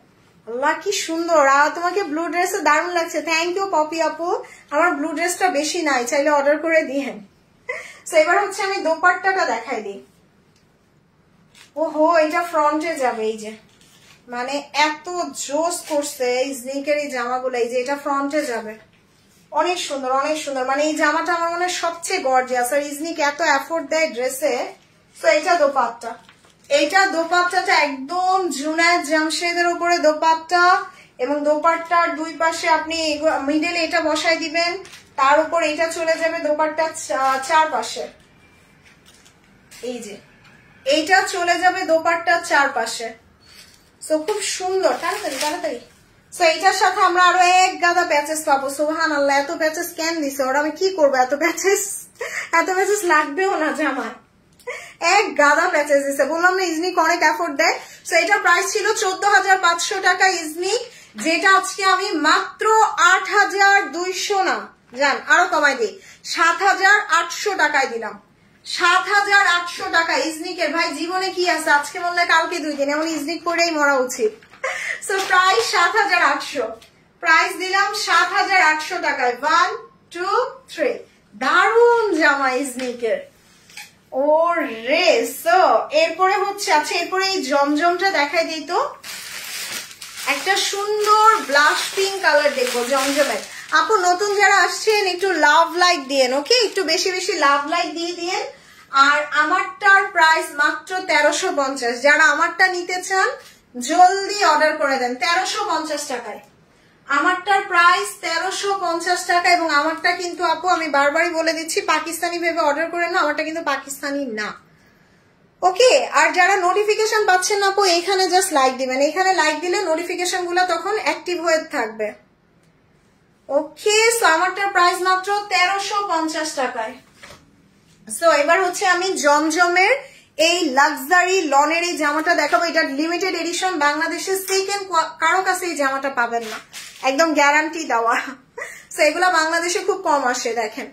আল্লাহ কি সুন্দর আর তোমাকে ব্লু ড্রেসে দারুণ লাগছে থ্যাংক ইউ পপি আপু আমার ব্লু ড্রেসটা বেশি নাই চাইলে অর্ডার করে দিয়েন সো এবার হচ্ছে আমি দোপাট্টাটা দেখাই দিই ওহো এটা ফ্রন্টে যাবে এই যে মানে এত জোস করছে এই স্নিকের এই জামাগুলো এই যে এটা ফ্রন্টে যাবে অনেক সুন্দর অনেক সুন্দর মানে এই জামাটা আমার মনে হয় সবচেয়ে গর্জিয়াস আর ইজনিক এত এফোর্ট দেয় ড্রেসে তো এটা দোপাতটা এইটা দোপাতটা একদম জুনায়দ জামশেদের উপরে দোপাতটা এবং দোপাট্টার দুই পাশে আপনি মিডেল এটা বসায় দিবেন তার উপর এটা চলে যাবে দোপাট্টা চারপাশে এই যে এইটা চলে যাবে দোপাট্টার চারপাশে সো খুব সুন্দর তাড়াতাড়ি তাড়াতাড়ি সো এটার সাথে আমরা আরো এক গাদা প্যাচেস পাবো সোহান আল্লাহ এত প্যাচেস কেন দিছে ওরা আমি কি করবো এত প্যাচেস এত প্যাচেস লাগবেও না যে আমার এক গাদা প্যাচেস দিছে বললাম না ইজনিক অনেক এফোর্ট দেয় সো এটার প্রাইস ছিল চোদ্দ হাজার পাঁচশো টাকা ইজনিক যেটা আজকে আমি মাত্র আট হাজার দুইশো না যান আরো কমাই দিই সাত হাজার আটশো টাকায় দিলাম সাত হাজার আটশো টাকা ইজনিকের ভাই জীবনে কি আছে আজকে মনে কালকে দুই দিন এমন ইজনিক করেই মরা উচিত সো সাত হাজার আটশো প্রাইস দিলাম সাত হাজার আটশো টাকায় ওয়ান টু থ্রি জামা ইজনিকের ও রে সো এরপরে হচ্ছে আচ্ছা এরপরে এই জমজমটা দেখাই দিই তো একটা সুন্দর ব্লাশ পিঙ্ক কালার দেখবো জমজমের আপু নতুন যারা আসছেন একটু লাভ লাইক দিয়েন ওকে একটু বেশি বেশি লাভ লাইক দিয়ে দিয়েন আর আমারটার প্রাইস মাত্র তেরোশো পঞ্চাশ যারা আমারটা নিতে চান জলদি অর্ডার করে দেন তেরোশো পঞ্চাশ টাকায় আমারটার প্রাইস তেরোশো পঞ্চাশ টাকা এবং আমারটা কিন্তু আপু আমি বারবারই বলে দিচ্ছি পাকিস্তানি ভেবে অর্ডার করে না আমারটা কিন্তু পাকিস্তানি না ওকে আর যারা নোটিফিকেশন পাচ্ছেন না আপু এইখানে জাস্ট লাইক দিবেন এইখানে লাইক দিলে নোটিফিকেশন গুলো তখন অ্যাক্টিভ হয়ে থাকবে ওকে সো আমারটার প্রাইস মাত্র তেরোশো পঞ্চাশ টাকায় সো এবার হচ্ছে আমি জমজমের এই লাক্সারি লনের এই জামাটা দেখাবো এটা লিমিটেড এডিশন বাংলাদেশের সেকেন্ড কারো কাছে এই জামাটা পাবেন না একদম গ্যারান্টি দেওয়া সো এগুলো বাংলাদেশে খুব কম আসে দেখেন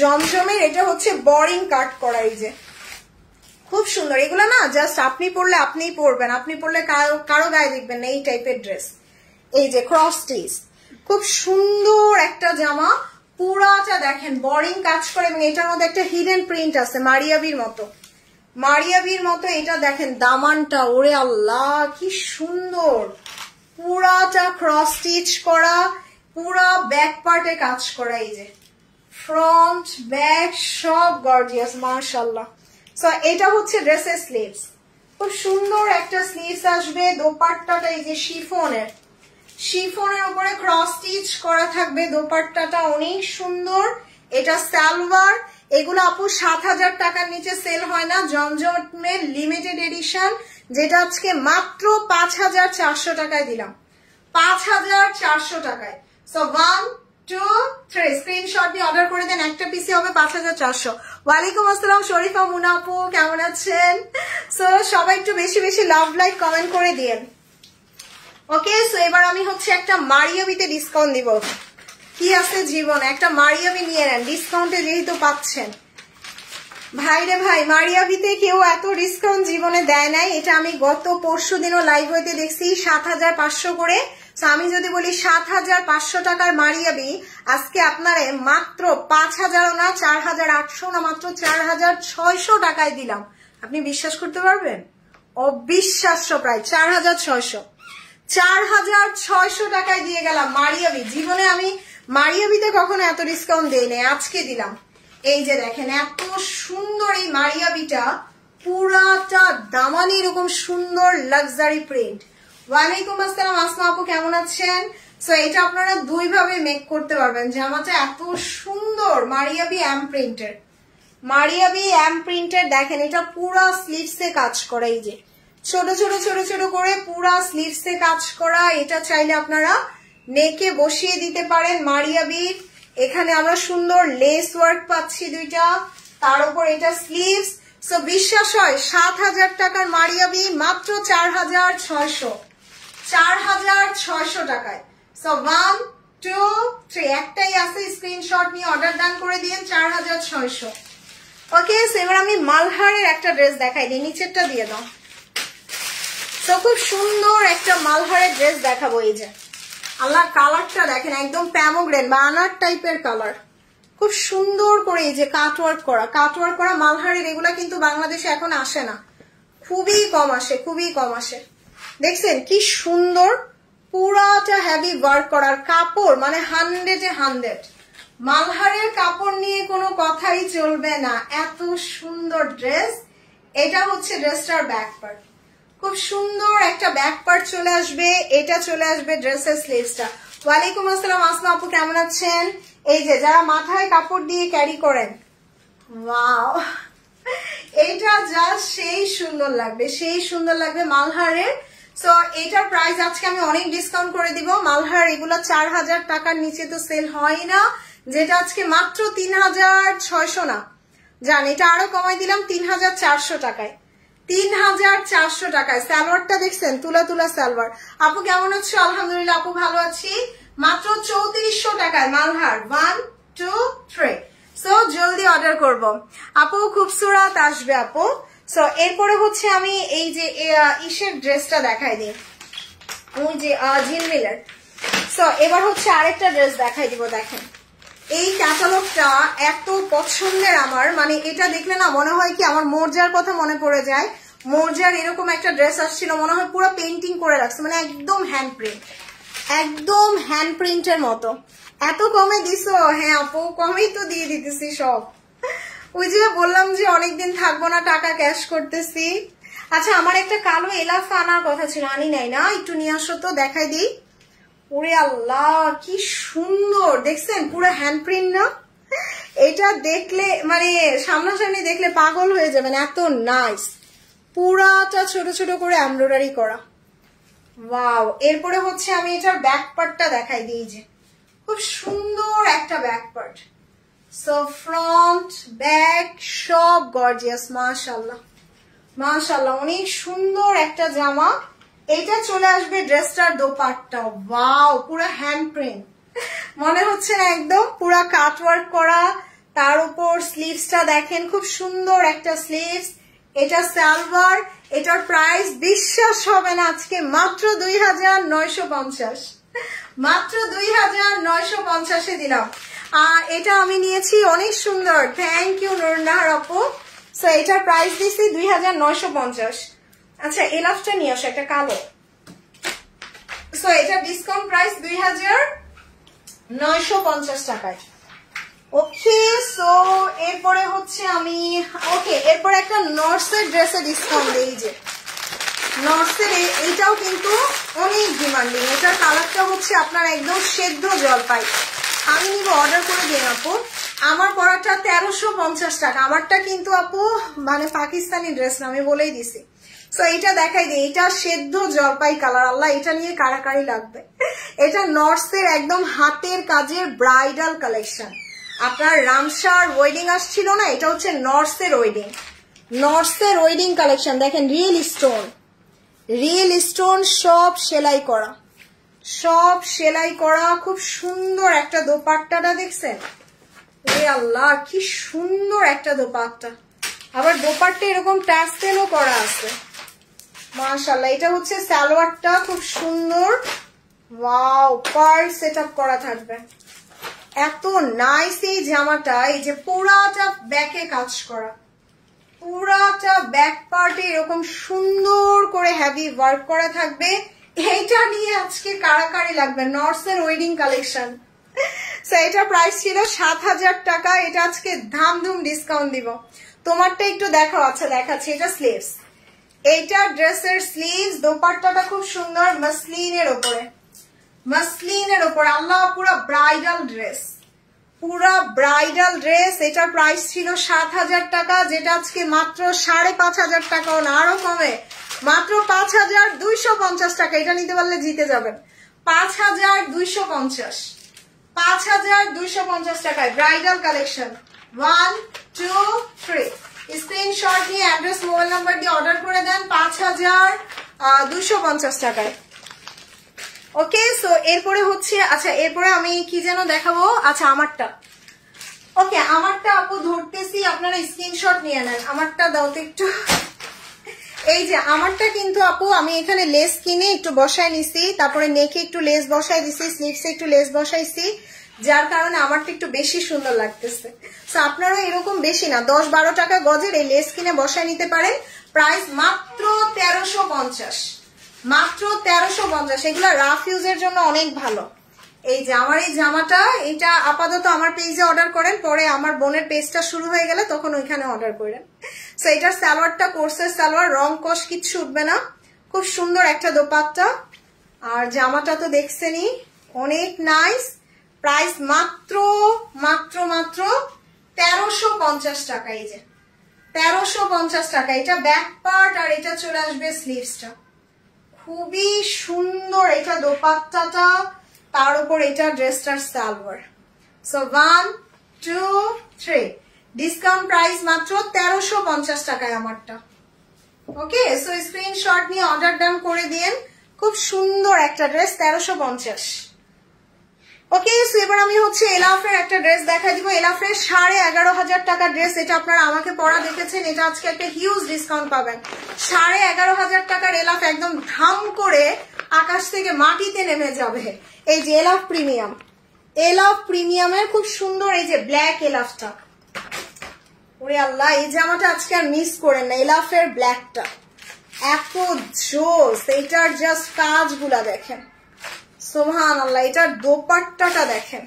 জমজমের এটা হচ্ছে বরিং কাট করা এই যে খুব সুন্দর এগুলো না জাস্ট আপনি পরলে আপনিই পরবেন আপনি পরলে কারো কারো গায়ে দেখবেন এই টাইপের ড্রেস এই যে ক্রস টিস্ট খুব সুন্দর একটা জামা পুরাটা দেখেন বরিং কাজ করে এবং এটার মধ্যে একটা হিডেন প্রিন্ট আছে মারিয়াবির মতো মারিয়াবির মতো এটা দেখেন দামানটা ওরে আল্লাহ কি সুন্দর পুরাটা ক্রস স্টিচ করা পুরা ব্যাক পার্টে কাজ করা এই যে ফ্রন্ট ব্যাক সব গর্জিয়াস মার্শাল্লাহ সো এটা হচ্ছে ড্রেসের স্লিভস খুব সুন্দর একটা স্লিভস আসবে দোপাট্টাটা এই যে শিফনের শিফনের উপরে ক্রস স্টিচ করা থাকবে দোপাট্টাটা অনেক সুন্দর এটা সালভার এগুলো আপু সাত হাজার টাকার নিচে সেল হয় না জমজমের লিমিটেড এডিশন যেটা আজকে মাত্র পাঁচ হাজার চারশো টাকায় দিলাম পাঁচ হাজার চারশো টাকায় so one two three screenshot দিয়ে অর্ডার করে দেন একটা পিসি হবে পাঁচ হাজার চারশো ওয়ালাইকুম আসসালাম শরীফা মুনাপু কেমন আছেন সো সবাই একটু বেশি বেশি লাভ লাইক কমেন্ট করে দিয়েন ওকে সো এবার আমি হচ্ছে একটা মারিয়াবিতে ডিসকাউন্ট দিব কি আছে জীবন একটা মারিয়াবি নিয়ে নেন ডিসকাউন্টে যেহেতু পাচ্ছেন ভাই রে ভাই মারিয়াবিতে কেউ এত ডিসকাউন্ট জীবনে দেয় নাই এটা আমি গত পরশু দিনও লাইভ হইতে দেখছি সাত হাজার পাঁচশো করে আমি যদি বলি সাত হাজার পাঁচশো টাকার মারিয়াবি আজকে আপনারে মাত্র পাঁচ হাজারও না চার হাজার আটশো না মাত্র চার হাজার ছয়শো টাকায় দিলাম আপনি বিশ্বাস করতে পারবেন অবিশ্বাস্য প্রায় চার হাজার ছয়শো চার হাজার ছয়শো টাকায় দিয়ে গেলাম মারিয়াবি জীবনে আমি মারিয়াবিতে কখনো এত ডিসকাউন্ট দেই নাই আজকে দিলাম এই যে দেখেন এত সুন্দর এই মারিয়াবিটা পুরাটা দামানি এরকম সুন্দর লাক্সারি প্রিন্ট ওয়ালাইকুম আসসালাম আসমা আপু কেমন আছেন সো এটা আপনারা দুইভাবে মেক করতে পারবেন জামাটা এত সুন্দর মারিয়াবি অ্যাম প্রিন্টের মারিয়াবি অ্যাম প্রিন্টের দেখেন এটা পুরো স্লিভসে কাজ করে এই যে ছোট ছোট ছোট ছোট করে পুরা এ কাজ করা এটা চাইলে আপনারা নেকে বসিয়ে দিতে পারেন মারিয়া বিট এখানে আমরা সুন্দর লেস ওয়ার্ক পাচ্ছি দুইটা তার উপর এটা স্লিভস সো বিশ্বাস হয় সাত হাজার টাকার মারিয়াবি মাত্র চার হাজার ছয়শো চার হাজার ছয়শো টাকায় সো ওয়ান টু থ্রি একটাই আছে স্ক্রিনশট নিয়ে অর্ডার ডান করে দিন চার হাজার ছয়শো ওকে সো এবার আমি মালহারের একটা ড্রেস দেখাই দিই নিচেরটা দিয়ে দাও তো খুব সুন্দর একটা মালহারের ড্রেস দেখাবো এই যে আল্লাহ কালারটা দেখেন একদম প্যামোগ্রেন বা আনার টাইপের কালার খুব সুন্দর করে এই যে কাটওয়ার্ক করা কাটওয়ার্ক করা মালহারের এগুলা কিন্তু বাংলাদেশে এখন আসে না খুবই কম আসে খুবই কম আসে দেখছেন কি সুন্দর পুরাটা হ্যাভি ওয়ার্ক করার কাপড় মানে এ হান্ড্রেড মালহারের কাপড় নিয়ে কোনো কথাই চলবে না এত সুন্দর ড্রেস এটা হচ্ছে ড্রেসটার ব্যাক খুব সুন্দর একটা ব্যাক চলে আসবে এটা চলে আসবে ড্রেসের স্লিভসটা ওয়ালাইকুম আসসালাম আসমা আপু কেমন আছেন এই যে যারা মাথায় কাপড় দিয়ে ক্যারি করেন ওয়াও এইটা যা সেই সুন্দর লাগবে সেই সুন্দর লাগবে মালহারের তো এটার প্রাইস আজকে আমি অনেক ডিসকাউন্ট করে দিব মালহার এগুলো চার হাজার টাকার নিচে তো সেল হয় না যেটা আজকে মাত্র তিন হাজার ছয়শো না জান এটা আরো কমাই দিলাম তিন হাজার চারশো টাকায় তিন হাজার চারশো টাকায় দেখছেন তুলা তুলা আপু কেমন আলহামদুলিল্লাহ আপু ভালো আছি মাত্র চৌত্রিশশো টাকায় মালহার ওয়ান টু সো জলদি অর্ডার আপু আসবে আপু সো এরপরে হচ্ছে আমি এই যে ইসের ড্রেসটা দেখাই দিই ওই যে ঝিলমিলের সো এবার হচ্ছে আরেকটা ড্রেস দেখাই দিব দেখেন এই ক্যাটালগটা এত পছন্দের আমার মানে এটা দেখলে না মনে হয় কি আমার মোরজার কথা মনে পড়ে যায় মোরজার এরকম একটা ড্রেস আসছিল মনে হয় পুরো পেন্টিং করে রাখছে মানে একদম হ্যান্ড প্রিন্ট একদম হ্যান্ড প্রিন্টের মতো এত কমে দিস হ্যাঁ আপু কমেই তো দিয়ে দিতেছি সব ওই যে বললাম যে অনেকদিন থাকবো না টাকা ক্যাশ করতেছি আচ্ছা আমার একটা কালো এলাফা আনার কথা ছিল আনি নাই না একটু নিয়ে আসো তো দেখাই দিই ওরে আল্লাহ কি সুন্দর দেখছেন পুরো হ্যান্ড প্রিন্ট না এটা দেখলে মানে সামনাসামনি দেখলে পাগল হয়ে যাবেন এত নাইস পুরাটা ছোট ছোট করে এমব্রয়ডারি করা ওয়াও এরপরে হচ্ছে আমি এটার ব্যাক পার্টটা দেখাই দিই যে খুব সুন্দর একটা back part so front back সব গর্জিয়াস মাশাল্লাহ মাশাল্লাহ অনেক সুন্দর একটা জামা এইটা চলে আসবে ড্রেসটার দোপাট্টা ওয়াও পুরো হ্যান্ড প্রিন্ট মনে হচ্ছে না একদম পুরা কাটওয়ার্ক করা তার উপর স্লিভসটা দেখেন খুব সুন্দর একটা স্লিভস এটা সালভার এটার প্রাইস বিশ্বাস হবে না আজকে মাত্র দুই হাজার নয়শো পঞ্চাশ মাত্র দুই হাজার নয়শো পঞ্চাশে দিলাম আর এটা আমি নিয়েছি অনেক সুন্দর থ্যাংক ইউ নুরনাহার আপু সো এটার প্রাইস দিছি দুই হাজার নয়শো পঞ্চাশ আচ্ছা এলাফটা নিয়ে আসো একটা কালো সো এটা ডিসকাউন্ট প্রাইস দুই হাজার নয়শো পঞ্চাশ টাকায় ওকে সো এরপরে হচ্ছে আমি ওকে এরপরে একটা নর্সের ড্রেসে ডিসকাউন্ট দিই যে নর্সের এইটাও কিন্তু অনেক ডিমান্ডিং এটার কালারটা হচ্ছে আপনার একদম সেদ্ধ জল পাই আমি নিব অর্ডার করে দিন আপু আমার পড়াটা তেরোশো পঞ্চাশ টাকা আমারটা কিন্তু আপু মানে পাকিস্তানি ড্রেস না আমি বলেই দিছি সো এটা দেখাই দিই এটা সেদ্ধ জলপাই কালার আল্লাহ এটা নিয়ে কারাকারি লাগবে এটা নর্সের একদম হাতের কাজের ব্রাইডাল কালেকশন আপনার রামসার ওয়েডিং আসছিল না এটা হচ্ছে নর্সের ওয়েডিং নর্সের ওয়েডিং কালেকশন দেখেন রিয়েল স্টোন রিয়েল স্টোন সব সেলাই করা সব সেলাই করা খুব সুন্দর একটা দোপাট্টাটা দেখছেন রে আল্লাহ কি সুন্দর একটা দোপাট্টা আবার দোপাট্টা এরকম ট্যাসেলও করা আছে মাশাল্লাহ এটা হচ্ছে সালোয়ারটা খুব সুন্দর ওয়াও পার সেট আপ করা থাকবে এত নাইস এই জামাটা এই যে পুরাটা ব্যাকে কাজ করা পুরাটা ব্যাক পার্টে এরকম সুন্দর করে হ্যাভি ওয়ার্ক করা থাকবে এইটা নিয়ে আজকে কারাকারি লাগবে নর্সের ওয়েডিং কালেকশন এটা প্রাইস ছিল সাত হাজার টাকা এটা আজকে ধামধুম ডিসকাউন্ট দিব তোমারটা একটু দেখাও আচ্ছা দেখাচ্ছি এটা স্লিভস এইটা ড্রেসের স্লিভ দোপাট্টাটা খুব সুন্দর মাসলিনের ওপরে মাসলিনের উপর আল্লাহ পুরো ব্রাইডাল ড্রেস পুরো ব্রাইডাল ড্রেস এটার প্রাইস ছিল সাত হাজার টাকা যেটা আজকে মাত্র সাড়ে পাঁচ হাজার টাকা না আরো কমে মাত্র পাঁচ হাজার দুইশো পঞ্চাশ টাকা এটা নিতে পারলে জিতে যাবেন পাঁচ হাজার দুইশো পঞ্চাশ পাঁচ হাজার দুইশো পঞ্চাশ টাকায় bridal collection one two three screenshot নিয়ে অ্যাড্রেস মোবাইল নাম্বার দিয়ে অর্ডার করে দেন পাঁচ হাজার দুশো পঞ্চাশ টাকায় ওকে সো এরপরে হচ্ছে আচ্ছা এরপরে আমি কি যেন দেখাবো আচ্ছা আমারটা ওকে আমারটা আপু ধরতেছি আপনারা স্ক্রিনশট নিয়ে নেন আমারটা দাও তো একটু এই যে আমারটা কিন্তু আপু আমি এখানে লেস কিনে একটু বসায় নিছি তারপরে নেকে একটু লেস বসায় দিছি স্লিপসে একটু লেস বসাইছি যার কারণে আমারটা একটু বেশি সুন্দর লাগতেছে তো আপনারা এরকম বেশি না দশ বারো টাকা গজের এই লেস কিনে বসায় নিতে পারেন প্রাইস মাত্র তেরোশো পঞ্চাশ মাত্র তেরোশো পঞ্চাশ এগুলো রাফ ইউজের জন্য অনেক ভালো এই যে আমার এই জামাটা এটা আপাতত আমার পেজে অর্ডার করেন পরে আমার বোনের পেজটা শুরু হয়ে গেলে তখন ওইখানে অর্ডার করেন সো এটার স্যালোয়ারটা কোর্সের স্যালোয়ার রং কষ কিচ্ছু উঠবে না খুব সুন্দর একটা দোপাতটা আর জামাটা তো দেখছেনি অনেক নাইস প্রাইস মাত্র মাত্র মাত্র তেরোশো পঞ্চাশ টাকা এই যে তেরোশো পঞ্চাশ টাকা এটা ব্যাক পার্ট আর এটা চলে আসবে স্লিভসটা খুবই সুন্দর এটা দোপাট্টাটা তার উপর এটা ড্রেসটার salwar so one two three discount price মাত্র তেরোশো পঞ্চাশ টাকায় আমারটা ওকে সো স্ক্রিনশট নিয়ে অর্ডার ডান করে দিন খুব সুন্দর একটা ড্রেস তেরোশো পঞ্চাশ ওকে সো এবার আমি হচ্ছে এলাফের একটা ড্রেস দেখা দিব এলাফের সাড়ে এগারো হাজার টাকার ড্রেস এটা আপনারা আমাকে পরা দেখেছেন এটা আজকে একটা হিউজ ডিসকাউন্ট পাবেন সাড়ে এগারো হাজার টাকার এলাফ একদম ধাম করে আকাশ থেকে মাটিতে নেমে যাবে এই যে এলাফ প্রিমিয়াম এলাফ প্রিমিয়ামের খুব সুন্দর এই যে ব্ল্যাক এলাফটা ওরে আল্লাহ এই জামাটা আজকে আর মিস করেন না এলাফের ব্ল্যাকটা এত জোস এইটার জাস্ট কাজগুলা দেখেন সোহান আল্লাহ এটার দোপাট্টাটা দেখেন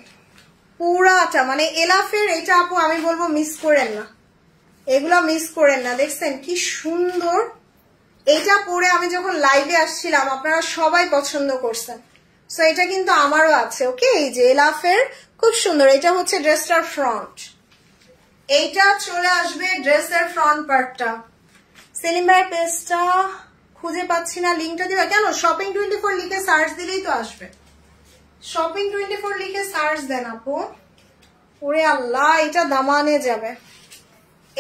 পুরাটা মানে এলাফের এটা আপু আমি বলবো মিস করেন না এগুলো মিস করেন না দেখছেন কি সুন্দর এটা পরে আমি যখন লাইভে আসছিলাম আপনারা সবাই পছন্দ করছেন সো এটা কিন্তু আমারও আছে ওকে এই যে এলাফের খুব সুন্দর এটা হচ্ছে ড্রেসটার ফ্রন্ট এইটা চলে আসবে ড্রেসের ফ্রন্ট পার্টটা সেলিম ভাইয়ের পেস্টটা খুঁজে পাচ্ছি না লিঙ্কটা দিবা কেন শপিং টোয়েন্টি ফোর লিখে সার্চ দিলেই তো আসবে শপিং টোয়েন্টি ফোর লিখে সার্চ দেন আপু ওরে আল্লাহ এটা দামানে যাবে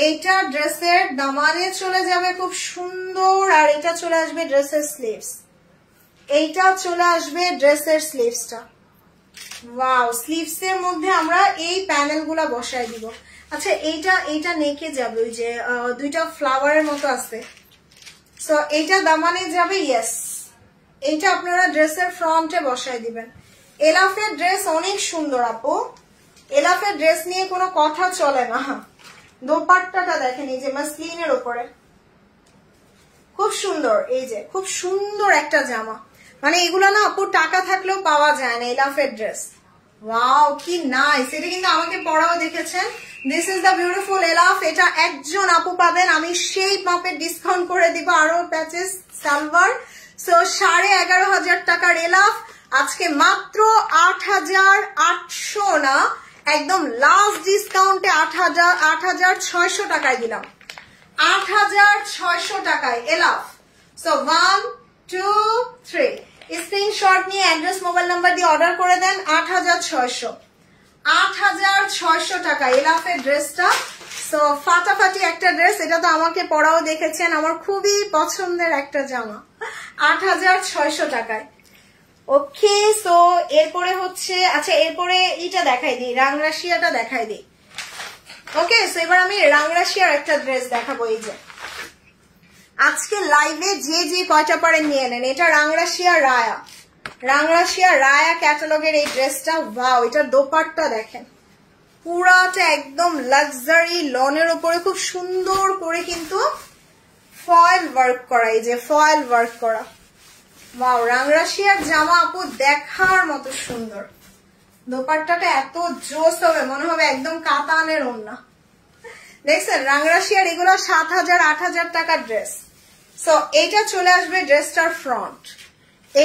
এইটা ড্রেসের দামানে চলে যাবে খুব সুন্দর আর এটা চলে আসবে ড্রেসের স্লিভস এইটা চলে আসবে ড্রেসের স্লিভসটা ওয়াও স্লিভস এর মধ্যে আমরা এই প্যানেল গুলা বসায় দিব আচ্ছা এইটা এইটা নেকে যাবে ওই যে দুইটা ফ্লাওয়ারের মতো আছে সো এইটা দামানে যাবে ইয়েস এইটা আপনারা ড্রেসের ফ্রন্টে বসাই দিবেন এলাফের ড্রেস অনেক সুন্দর আপু এলাফের ড্রেস নিয়ে কোনো কথা চলে না দোপাট্টাটা দেখেন এই যে মাসলিনের ওপরে খুব সুন্দর এই যে খুব সুন্দর একটা জামা মানে এগুলো না আপু টাকা থাকলেও পাওয়া যায় না এলাফের ড্রেস ওয়াও কি নাইস এটা কিন্তু আমাকে পড়াও দেখেছেন this is the beautiful Elaf এটা একজন আপু পাবেন আমি সেই পাপে ডিসকাউন্ট করে দিব আরো প্যাচেস সালভার সো সাড়ে এগারো হাজার টাকার এলাফ আজকে মাত্র আট হাজার আটশো না একদম লাস্ট ডিসকাউন্টে আট হাজার আট হাজার ছয়শো টাকায় দিলাম আট হাজার ছয়শো টাকায় Elaf so one two three screenshot নিয়ে অ্যাড্রেস মোবাইল নাম্বার দিয়ে অর্ডার করে দেন আট হাজার ছয়শো আট হাজার ছয়শো টাকা এলাফের ড্রেসটা সো ফাটাফাটি একটা ড্রেস এটা তো আমাকে পরাও দেখেছেন আমার খুবই পছন্দের একটা জামা আট হাজার ছয়শো টাকায় ওকে তো এরপরে হচ্ছে আচ্ছা এরপরে এটা দেখাই দিই রাংরাশিয়াটা দেখাই দিই ওকে তো এবার আমি রাংরাশিয়ার একটা ড্রেস দেখাবো এই যে আজকে লাইভে যে যে কয়টা পারেন নিয়ে নেন এটা রাংরাশিয়া রায়া রাংরাশিয়া রায়া ক্যাটালগের এই ড্রেসটা ওয়াও এটা দোপাট্টা দেখেন পুরাটা একদম লাক্সারি লনের ওপরে খুব সুন্দর করে কিন্তু ফয়েল ওয়ার্ক করা এই যে ফয়েল ওয়ার্ক করা ওয়াও রাংরাশিয়ার জামা আপু দেখার মতো সুন্দর দোপাট্টাটা এত জোস হবে মনে হবে একদম কাতানের অন্য দেখছেন রাংরাশিয়ার এগুলো সাত হাজার আট হাজার টাকার ড্রেস সো এইটা চলে আসবে ড্রেসটার ফ্রন্ট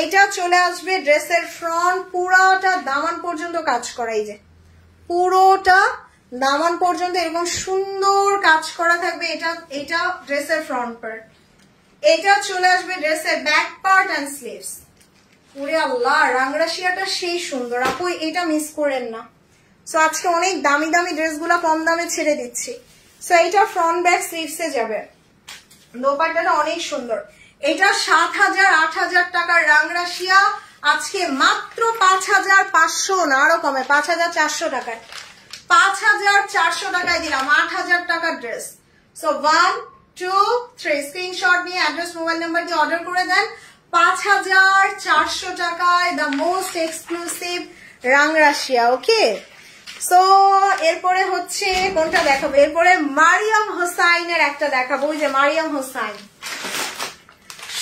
এইটা চলে আসবে ড্রেসের ফ্রন্ট পুরোটা দামান পর্যন্ত কাজ করাই যে পুরোটা দামান পর্যন্ত এরকম সুন্দর কাজ করা থাকবে এটা এটা ড্রেসের ফ্রন্ট পার্ট এটা চলে আসবে ড্রেসের ব্যাক পার্ট অ্যান্ড স্লিভস পুরে আল্লাহ রাংরাশিয়াটা সেই সুন্দর আপু এটা মিস করেন না সো আজকে অনেক দামি দামি ড্রেসগুলো কম দামে ছেড়ে দিচ্ছি সো এইটা ফ্রন্ট ব্যাক স্লিভসে যাবে দোপাট্টাটা অনেক সুন্দর এটা সাত হাজার আট হাজার টাকার রাংরাশিয়া আজকে মাত্র পাঁচ হাজার পাঁচশো না আরো কমে পাঁচ হাজার চারশো টাকায় পাঁচ হাজার চারশো টাকায় দিলাম আট হাজার টাকার dress so one two three screenshot নিয়ে অ্যাড্রেস মোবাইল নাম্বার দিয়ে অর্ডার করে দেন পাঁচ হাজার চারশো টাকায় the most exclusive Rang Rasiya okay so এরপরে হচ্ছে কোনটা দেখাবো এরপরে মারিয়াম হোসাইনের একটা দেখাবো যে মারিয়াম হোসাইন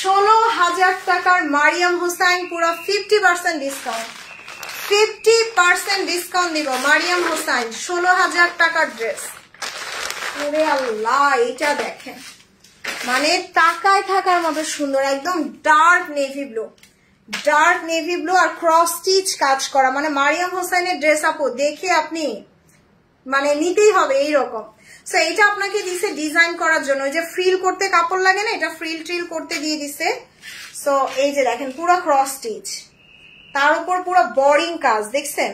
ষোলো হাজার টাকার মারিয়াম হোসাইন পুরো fifty percent discount fifty percent discount দিব মারিয়াম হোসাইন ষোলো হাজার টাকার ড্রেস আল্লাহ এটা দেখেন মানে টাকায় থাকার মতো সুন্দর একদম dark navy blue dark navy blue আর ক্রস স্টিচ কাজ করা মানে মারিয়াম হোসেনের ড্রেস আপ দেখে আপনি মানে নিতেই হবে এইরকম সো এটা আপনাকে দিছে ডিজাইন করার জন্য ওই যে ফ্রিল করতে কাপড় লাগে না এটা ফ্রিল ট্রিল করতে দিয়ে দিছে সো এই যে দেখেন পুরো ক্রস স্টিচ তার উপর পুরো বরিং কাজ দেখছেন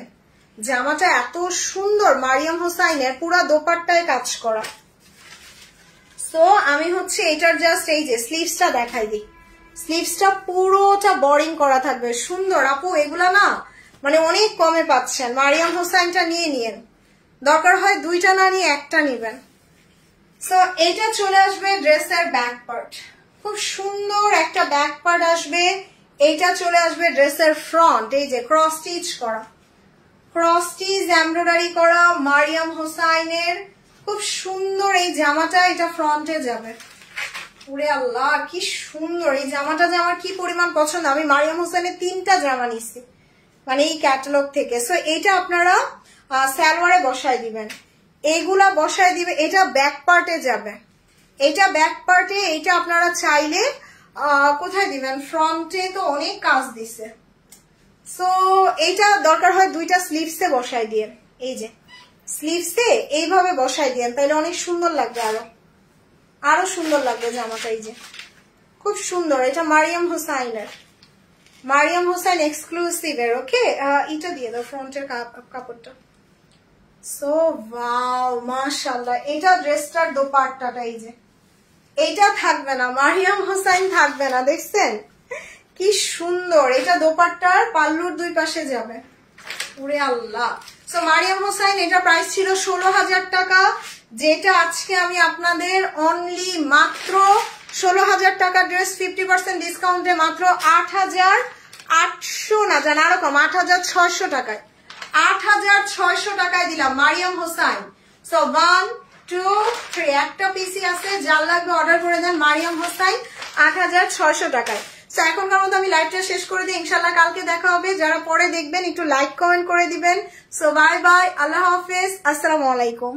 জামাটা এত সুন্দর মারিয়াম হোসাইনের পুরো দোপাট্টায় কাজ করা সো আমি হচ্ছে এটার জাস্ট এই যে স্লিভসটা দেখাই দিই স্লিভসটা পুরোটা বরিং করা থাকবে সুন্দর আপু এগুলা না মানে অনেক কমে পাচ্ছেন মারিয়াম হোসেনটা নিয়ে নিন দরকার হয় দুইটা না নিয়ে একটা নিবেন সো এটা চলে আসবে ড্রেসের ব্যাক পার্ট খুব সুন্দর একটা ব্যাক পার্ট আসবে এইটা চলে আসবে ড্রেসের ফ্রন্ট এই যে ক্রস স্টিচ করা ক্রস স্টিচ এমব্রয়ডারি করা মারিয়াম হোসাইনের খুব সুন্দর এই জামাটা এটা ফ্রন্টে যাবে ওরে আল্লাহ কি সুন্দর এই জামাটা যে আমার কি পরিমাণ পছন্দ আমি মারিয়াম হোসেনের তিনটা জামা নিছি মানে এই ক্যাটালগ থেকে সো এটা আপনারা স্যালোয়ারে বসায় দিবেন এইগুলা বসায় দিবে এটা ব্যাক পার্টে যাবে এটা ব্যাক পার্টে এটা আপনারা চাইলে কোথায় দিবেন ফ্রন্টে তো অনেক কাজ দিছে সো এইটা দরকার হয় দুইটা স্লিভসে বসায় দিয়ে এই যে স্লিভসে এইভাবে বসায় দিয়েন তাহলে অনেক সুন্দর লাগবে আরো আরো সুন্দর লাগবে জামাটা এই যে খুব সুন্দর এটা মারিয়াম হোসাইনের মারিয়াম হোসাইন এক্সক্লুসিভ এর ওকে এটা দিয়ে দাও ফ্রন্টের কাপড়টা সো ওয়াও মাশাআল্লাহ এটা ড্রেসটার দোপাট্টাটা এই যে এটা থাকবে না মারিয়াম হোসাইন থাকবে না দেখছেন কি সুন্দর এটা দোপাট্টার পাল্লুর দুই পাশে যাবে ওরে আল্লাহ সো মারিয়াম হোসাইন এটা প্রাইস ছিল ষোলো হাজার টাকা যেটা আজকে আমি আপনাদের অনলি মাত্র ষোলো হাজার টাকা ড্রেস ফিফটি পার্সেন্ট ডিসকাউন্টে মাত্র আট হাজার আটশো না জান আরো কম আট হাজার ছয়শো টাকায় আট হাজার ছয়শো টাকায় দিলাম Maryam Hussain so one two three একটা পিসি আছে যার লাগবে অর্ডার করে দেন মারিয়াম হোসাইন আট হাজার ছয়শো টাকায় সো এখনকার মতো আমি লাইভটা শেষ করে দিই ইনশাল্লাহ কালকে দেখা হবে যারা পরে দেখবেন একটু লাইক কমেন্ট করে দিবেন সো বাই বাই আল্লাহ হাফেজ আসসালামু আলাইকুম